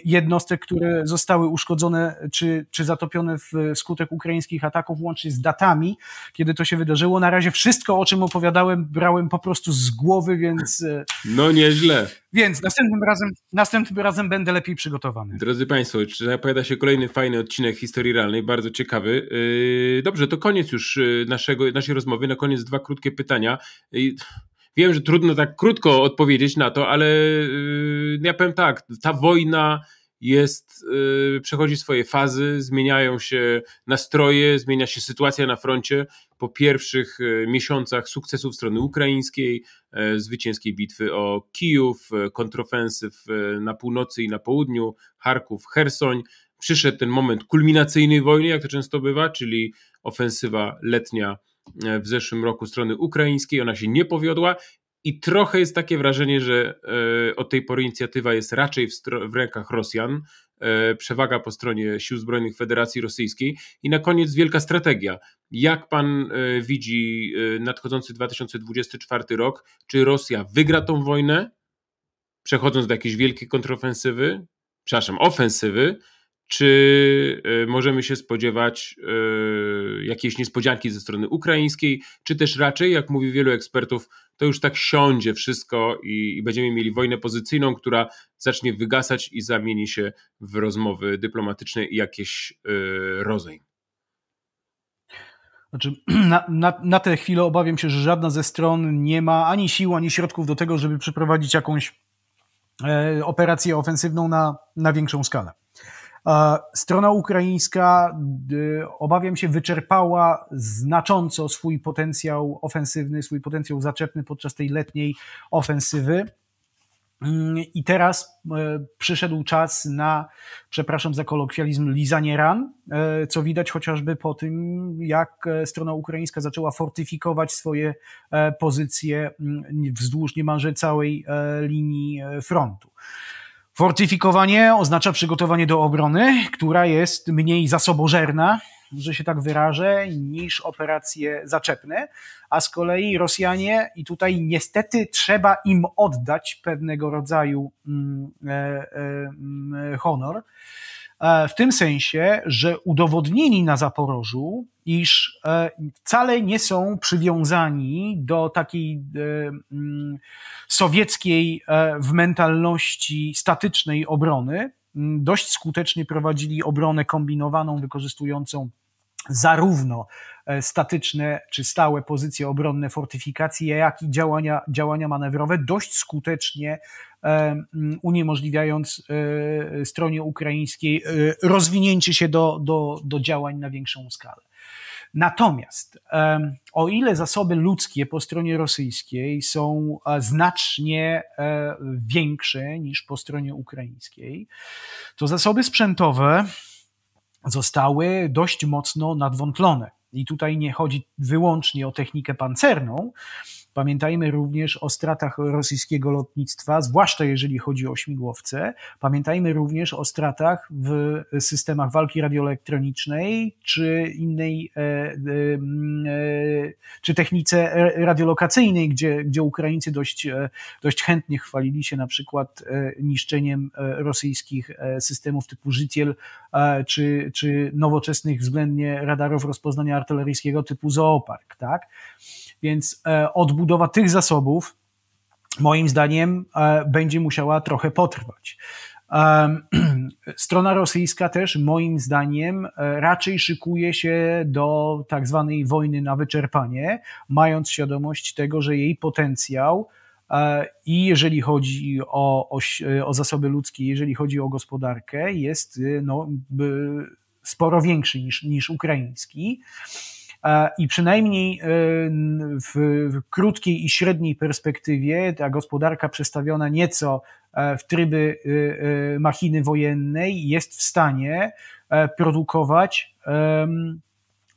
jednostek, które zostały uszkodzone czy, czy zatopione wskutek ukraińskich ataków, łącznie z datami, kiedy to się wydarzyło. Na razie wszystko, o czym opowiadałem, brałem po prostu z głowy, więc. E, no nieźle. Więc następnym razem, następnym razem będę lepiej przygotowany. Drodzy Państwo, zapowiada się kolejny fajny odcinek historii realnej, bardzo ciekawy. Yy, dobrze, to koniec już yy, naszego, naszej rozmowy. Na koniec dwa krótkie pytania. Wiem, że trudno tak krótko odpowiedzieć na to, ale y, ja powiem tak, ta wojna jest, y, przechodzi swoje fazy, zmieniają się nastroje, zmienia się sytuacja na froncie. Po pierwszych y, miesiącach sukcesów strony ukraińskiej, zwycięskiej bitwy o Kijów, kontrofensyw na północy i na południu, Charków, Hersoń, przyszedł ten moment kulminacyjny wojny, jak to często bywa, czyli ofensywa letnia E, w zeszłym roku strony ukraińskiej, ona się nie powiodła i trochę jest takie wrażenie, że e, od tej pory inicjatywa jest raczej w, w rękach Rosjan, e, przewaga po stronie Sił Zbrojnych Federacji Rosyjskiej. I na koniec wielka strategia. Jak pan widzi nadchodzący 2024 rok? Czy Rosja wygra tą wojnę, przechodząc do jakiejś wielkiej kontrofensywy, przepraszam, ofensywy, czy y, możemy się spodziewać y, jakiejś niespodzianki ze strony ukraińskiej, czy też raczej, jak mówi wielu ekspertów, to już tak siądzie wszystko i, i, będziemy mieli wojnę pozycyjną, która zacznie wygasać i zamieni się w rozmowy dyplomatyczne i jakieś rozej. Y, rozejm. Znaczy, na, na, na tę chwilę obawiam się, że żadna ze stron nie ma ani sił, ani środków do tego, żeby przeprowadzić jakąś e, operację ofensywną na, na większą skalę. Strona ukraińska, obawiam się, wyczerpała znacząco swój potencjał ofensywny, swój potencjał zaczepny podczas tej letniej ofensywy. Mm, I teraz e, przyszedł czas na, przepraszam za kolokwializm, lizanie ran, e, co widać chociażby po tym, jak e, strona ukraińska zaczęła fortyfikować swoje pozycje mm, wzdłuż niemalże całej linii frontu. Fortyfikowanie oznacza przygotowanie do obrony, która jest mniej zasobożerna, że się tak wyrażę, niż operacje zaczepne. A z kolei Rosjanie, i tutaj niestety trzeba im oddać pewnego rodzaju mm, e, e, mm, honor, E, w tym sensie, że udowodnili na Zaporożu, iż e, wcale nie są przywiązani do takiej e, mm, sowieckiej w mentalności statycznej obrony. Mm, dość skutecznie prowadzili obronę kombinowaną, wykorzystującą zarówno statyczne czy stałe pozycje obronne fortyfikacje, jak i działania, działania manewrowe dość skutecznie E, mm, uniemożliwiając e, stronie ukraińskiej e, rozwinięcie się do, do, do działań na większą skalę. Natomiast o ile zasoby ludzkie po stronie rosyjskiej są znacznie większe niż po stronie ukraińskiej, to zasoby sprzętowe zostały dość mocno nadwątlone. I tutaj nie chodzi wyłącznie o technikę pancerną, Pamiętajmy również o stratach rosyjskiego lotnictwa, zwłaszcza jeżeli chodzi o śmigłowce. Pamiętajmy również o stratach w systemach walki radioelektronicznej czy innej, e, e, e, czy technice radiolokacyjnej, gdzie, gdzie Ukraińcy dość, dość chętnie chwalili się na przykład niszczeniem rosyjskich systemów typu Życiel czy, czy nowoczesnych względnie radarów rozpoznania artyleryjskiego typu Zoopark. Tak? Więc odbudowa budowa tych zasobów, moim zdaniem, e, będzie musiała trochę potrwać. E, strona rosyjska też, moim zdaniem, e, raczej szykuje się do tak zwanej wojny na wyczerpanie, mając świadomość tego, że jej potencjał i jeżeli chodzi o, o, o zasoby ludzkie, jeżeli chodzi o gospodarkę, jest no, sporo większy niż, niż ukraiński i przynajmniej e, w krótkiej i średniej perspektywie ta gospodarka przestawiona nieco e, w tryby e, machiny wojennej jest w stanie produkować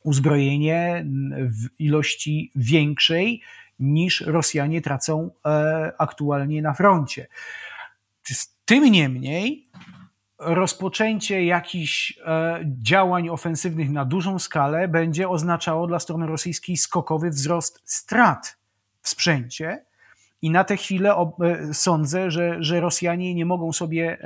uzbrojenie w ilości większej niż Rosjanie tracą aktualnie na froncie. Tym niemniej rozpoczęcie jakichś e, działań ofensywnych na dużą skalę będzie oznaczało dla strony rosyjskiej skokowy wzrost strat w sprzęcie. I na tę chwilę e, sądzę, że, że Rosjanie nie mogą sobie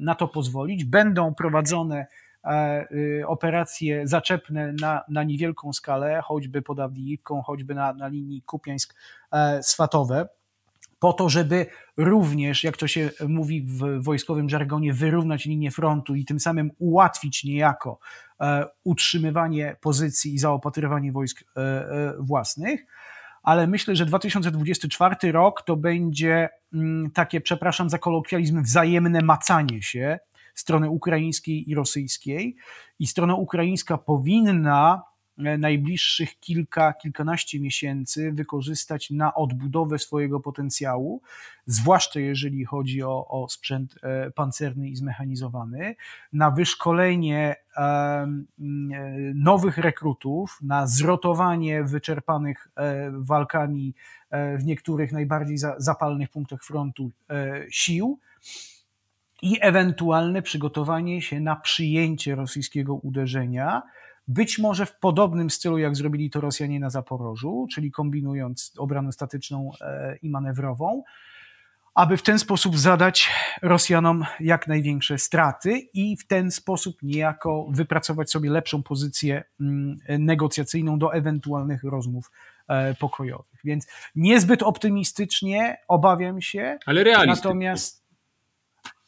na to pozwolić. Będą prowadzone e, operacje zaczepne na, na niewielką skalę, choćby pod Awdijiwką, choćby na, na linii Kupiańsk-Swatowe po to, żeby również, jak to się mówi w wojskowym żargonie, wyrównać linię frontu i tym samym ułatwić niejako e, utrzymywanie pozycji i zaopatrywanie wojsk e, e, własnych. Ale myślę, że 2024 rok to będzie mm, takie, przepraszam za kolokwializm, wzajemne macanie się strony ukraińskiej i rosyjskiej. I strona ukraińska powinna E, najbliższych kilka, kilkanaście miesięcy wykorzystać na odbudowę swojego potencjału, zwłaszcza jeżeli chodzi o, o sprzęt e, pancerny i zmechanizowany, na wyszkolenie e, nowych rekrutów, na zrotowanie wyczerpanych walkami w niektórych najbardziej zapalnych punktach frontu sił i ewentualne przygotowanie się na przyjęcie rosyjskiego uderzenia być może w podobnym stylu, jak zrobili to Rosjanie na Zaporożu, czyli kombinując obranę statyczną e, i manewrową, aby w ten sposób zadać Rosjanom jak największe straty i w ten sposób niejako wypracować sobie lepszą pozycję mm, negocjacyjną do ewentualnych rozmów e, pokojowych. Więc niezbyt optymistycznie obawiam się. Ale realistycznie. Natomiast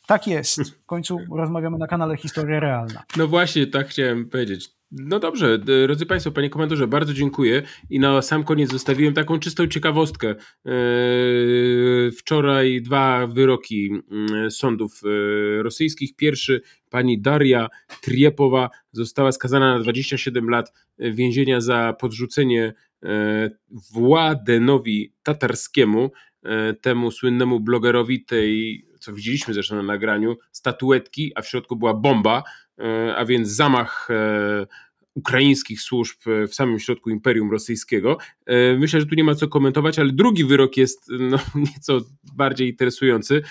tak jest. W końcu rozmawiamy na kanale Historia Realna. No właśnie, tak chciałem powiedzieć. No dobrze, drodzy Państwo, Panie Komandorze, bardzo dziękuję i na sam koniec zostawiłem taką czystą ciekawostkę. E, wczoraj dwa wyroki mm, sądów e, rosyjskich. Pierwszy, pani Daria Triepowa została skazana na 27 lat więzienia za podrzucenie e, Władenowi Tatarskiemu, temu słynnemu blogerowi tej co widzieliśmy zresztą na nagraniu, statuetki, a w środku była bomba, E, a więc zamach e, ukraińskich służb e, w samym środku Imperium Rosyjskiego. Myślę, że tu nie ma co komentować, ale drugi wyrok jest no, nieco bardziej interesujący.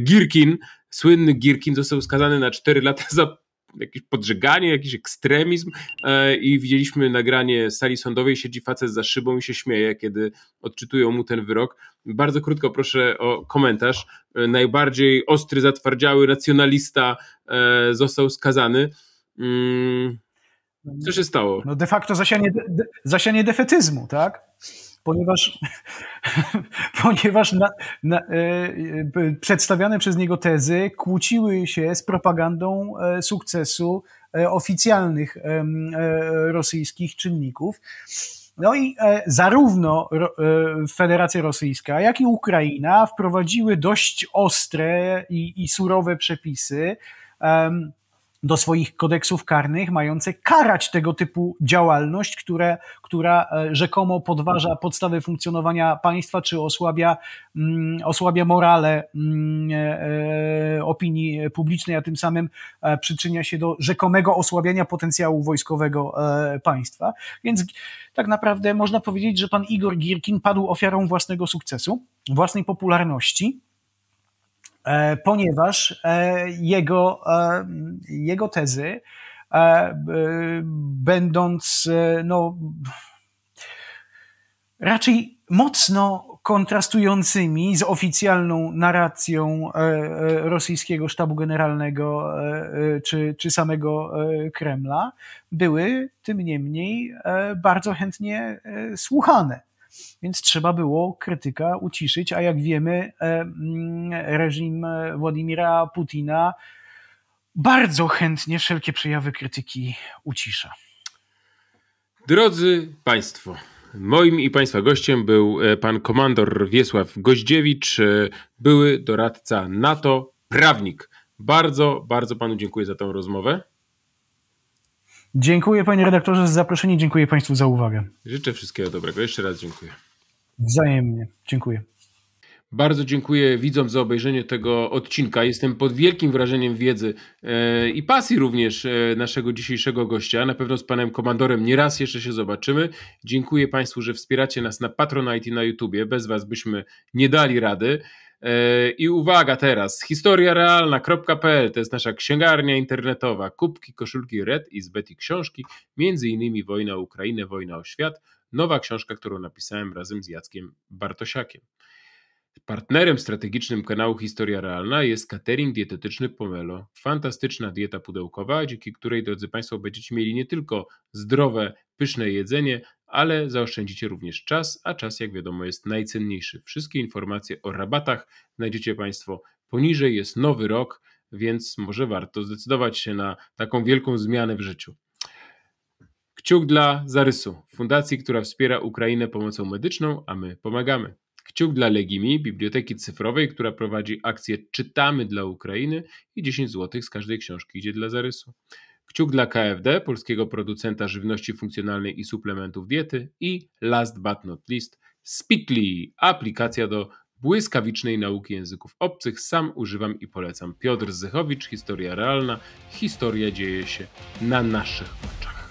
Girkin, słynny Girkin, został skazany na 4 lata za jakieś podżeganie, jakiś ekstremizm e, i widzieliśmy nagranie sali sądowej, siedzi facet za szybą i się śmieje, kiedy odczytują mu ten wyrok. Bardzo krótko proszę o komentarz. E, najbardziej ostry, zatwardziały racjonalista e, został skazany. Mm, co się stało? No de facto zasianie, de, zasianie defetyzmu, tak? ponieważ, ponieważ na, na, e, e, przedstawiane przez niego tezy kłóciły się z propagandą e, sukcesu e, oficjalnych rosyjskich czynników. No i zarówno Federacja Rosyjska, jak i Ukraina wprowadziły dość ostre i, i surowe przepisy do swoich kodeksów karnych mające karać tego typu działalność, które, która e, rzekomo podważa podstawy funkcjonowania państwa czy osłabia, mm, osłabia morale mm, e, e, opinii publicznej, a tym samym przyczynia się do rzekomego osłabiania potencjału wojskowego państwa. Więc tak naprawdę można powiedzieć, że pan Igor Gierkin padł ofiarą własnego sukcesu, własnej popularności. E, ponieważ e, jego, e, jego tezy, będąc no, raczej mocno kontrastującymi z oficjalną narracją rosyjskiego sztabu generalnego czy, czy samego Kremla, były tym niemniej bardzo chętnie słuchane więc trzeba było krytyka uciszyć, a jak wiemy, e, mm, reżim e, Władimira Putina bardzo chętnie wszelkie przejawy krytyki ucisza. Drodzy Państwo, moim i Państwa gościem był e, pan komandor Wiesław Goździewicz, były doradca NATO, prawnik. Bardzo, bardzo Panu dziękuję za tę rozmowę. Dziękuję panie redaktorze za zaproszenie, dziękuję państwu za uwagę. Życzę wszystkiego dobrego. Jeszcze raz dziękuję. Wzajemnie. Dziękuję. Bardzo dziękuję widzom za obejrzenie tego odcinka. Jestem pod wielkim wrażeniem wiedzy e, i pasji również e, naszego dzisiejszego gościa. Na pewno z panem komandorem nie raz jeszcze się zobaczymy. Dziękuję państwu, że wspieracie nas na Patronite i na YouTubie. Bez was byśmy nie dali rady. Yy, I uwaga teraz, historiarealna.pl to jest nasza księgarnia internetowa, kubki, koszulki Red i z i książki, między innymi Wojna o Ukrainę, Wojna o Świat, nowa książka, którą napisałem razem z Jackiem Bartosiakiem. Partnerem strategicznym kanału Historia Realna jest catering dietetyczny Pomelo. Fantastyczna dieta pudełkowa, dzięki której, drodzy Państwo, będziecie mieli nie tylko zdrowe, pyszne jedzenie, ale zaoszczędzicie również czas, a czas, jak wiadomo, jest najcenniejszy. Wszystkie informacje o rabatach znajdziecie Państwo poniżej, jest nowy rok, więc może warto zdecydować się na taką wielką zmianę w życiu. Kciuk dla Zarysu, fundacji, która wspiera Ukrainę pomocą medyczną, a my pomagamy. Kciuk dla Legimi, biblioteki cyfrowej, która prowadzi akcję Czytamy dla Ukrainy i 10 zł z każdej książki idzie dla Zarysu. Kciuk dla KFD, polskiego producenta żywności funkcjonalnej i suplementów diety i last but not least Speakly, aplikacja do błyskawicznej nauki języków obcych. Sam używam i polecam. Piotr Zychowicz, historia realna. Historia dzieje się na naszych oczach.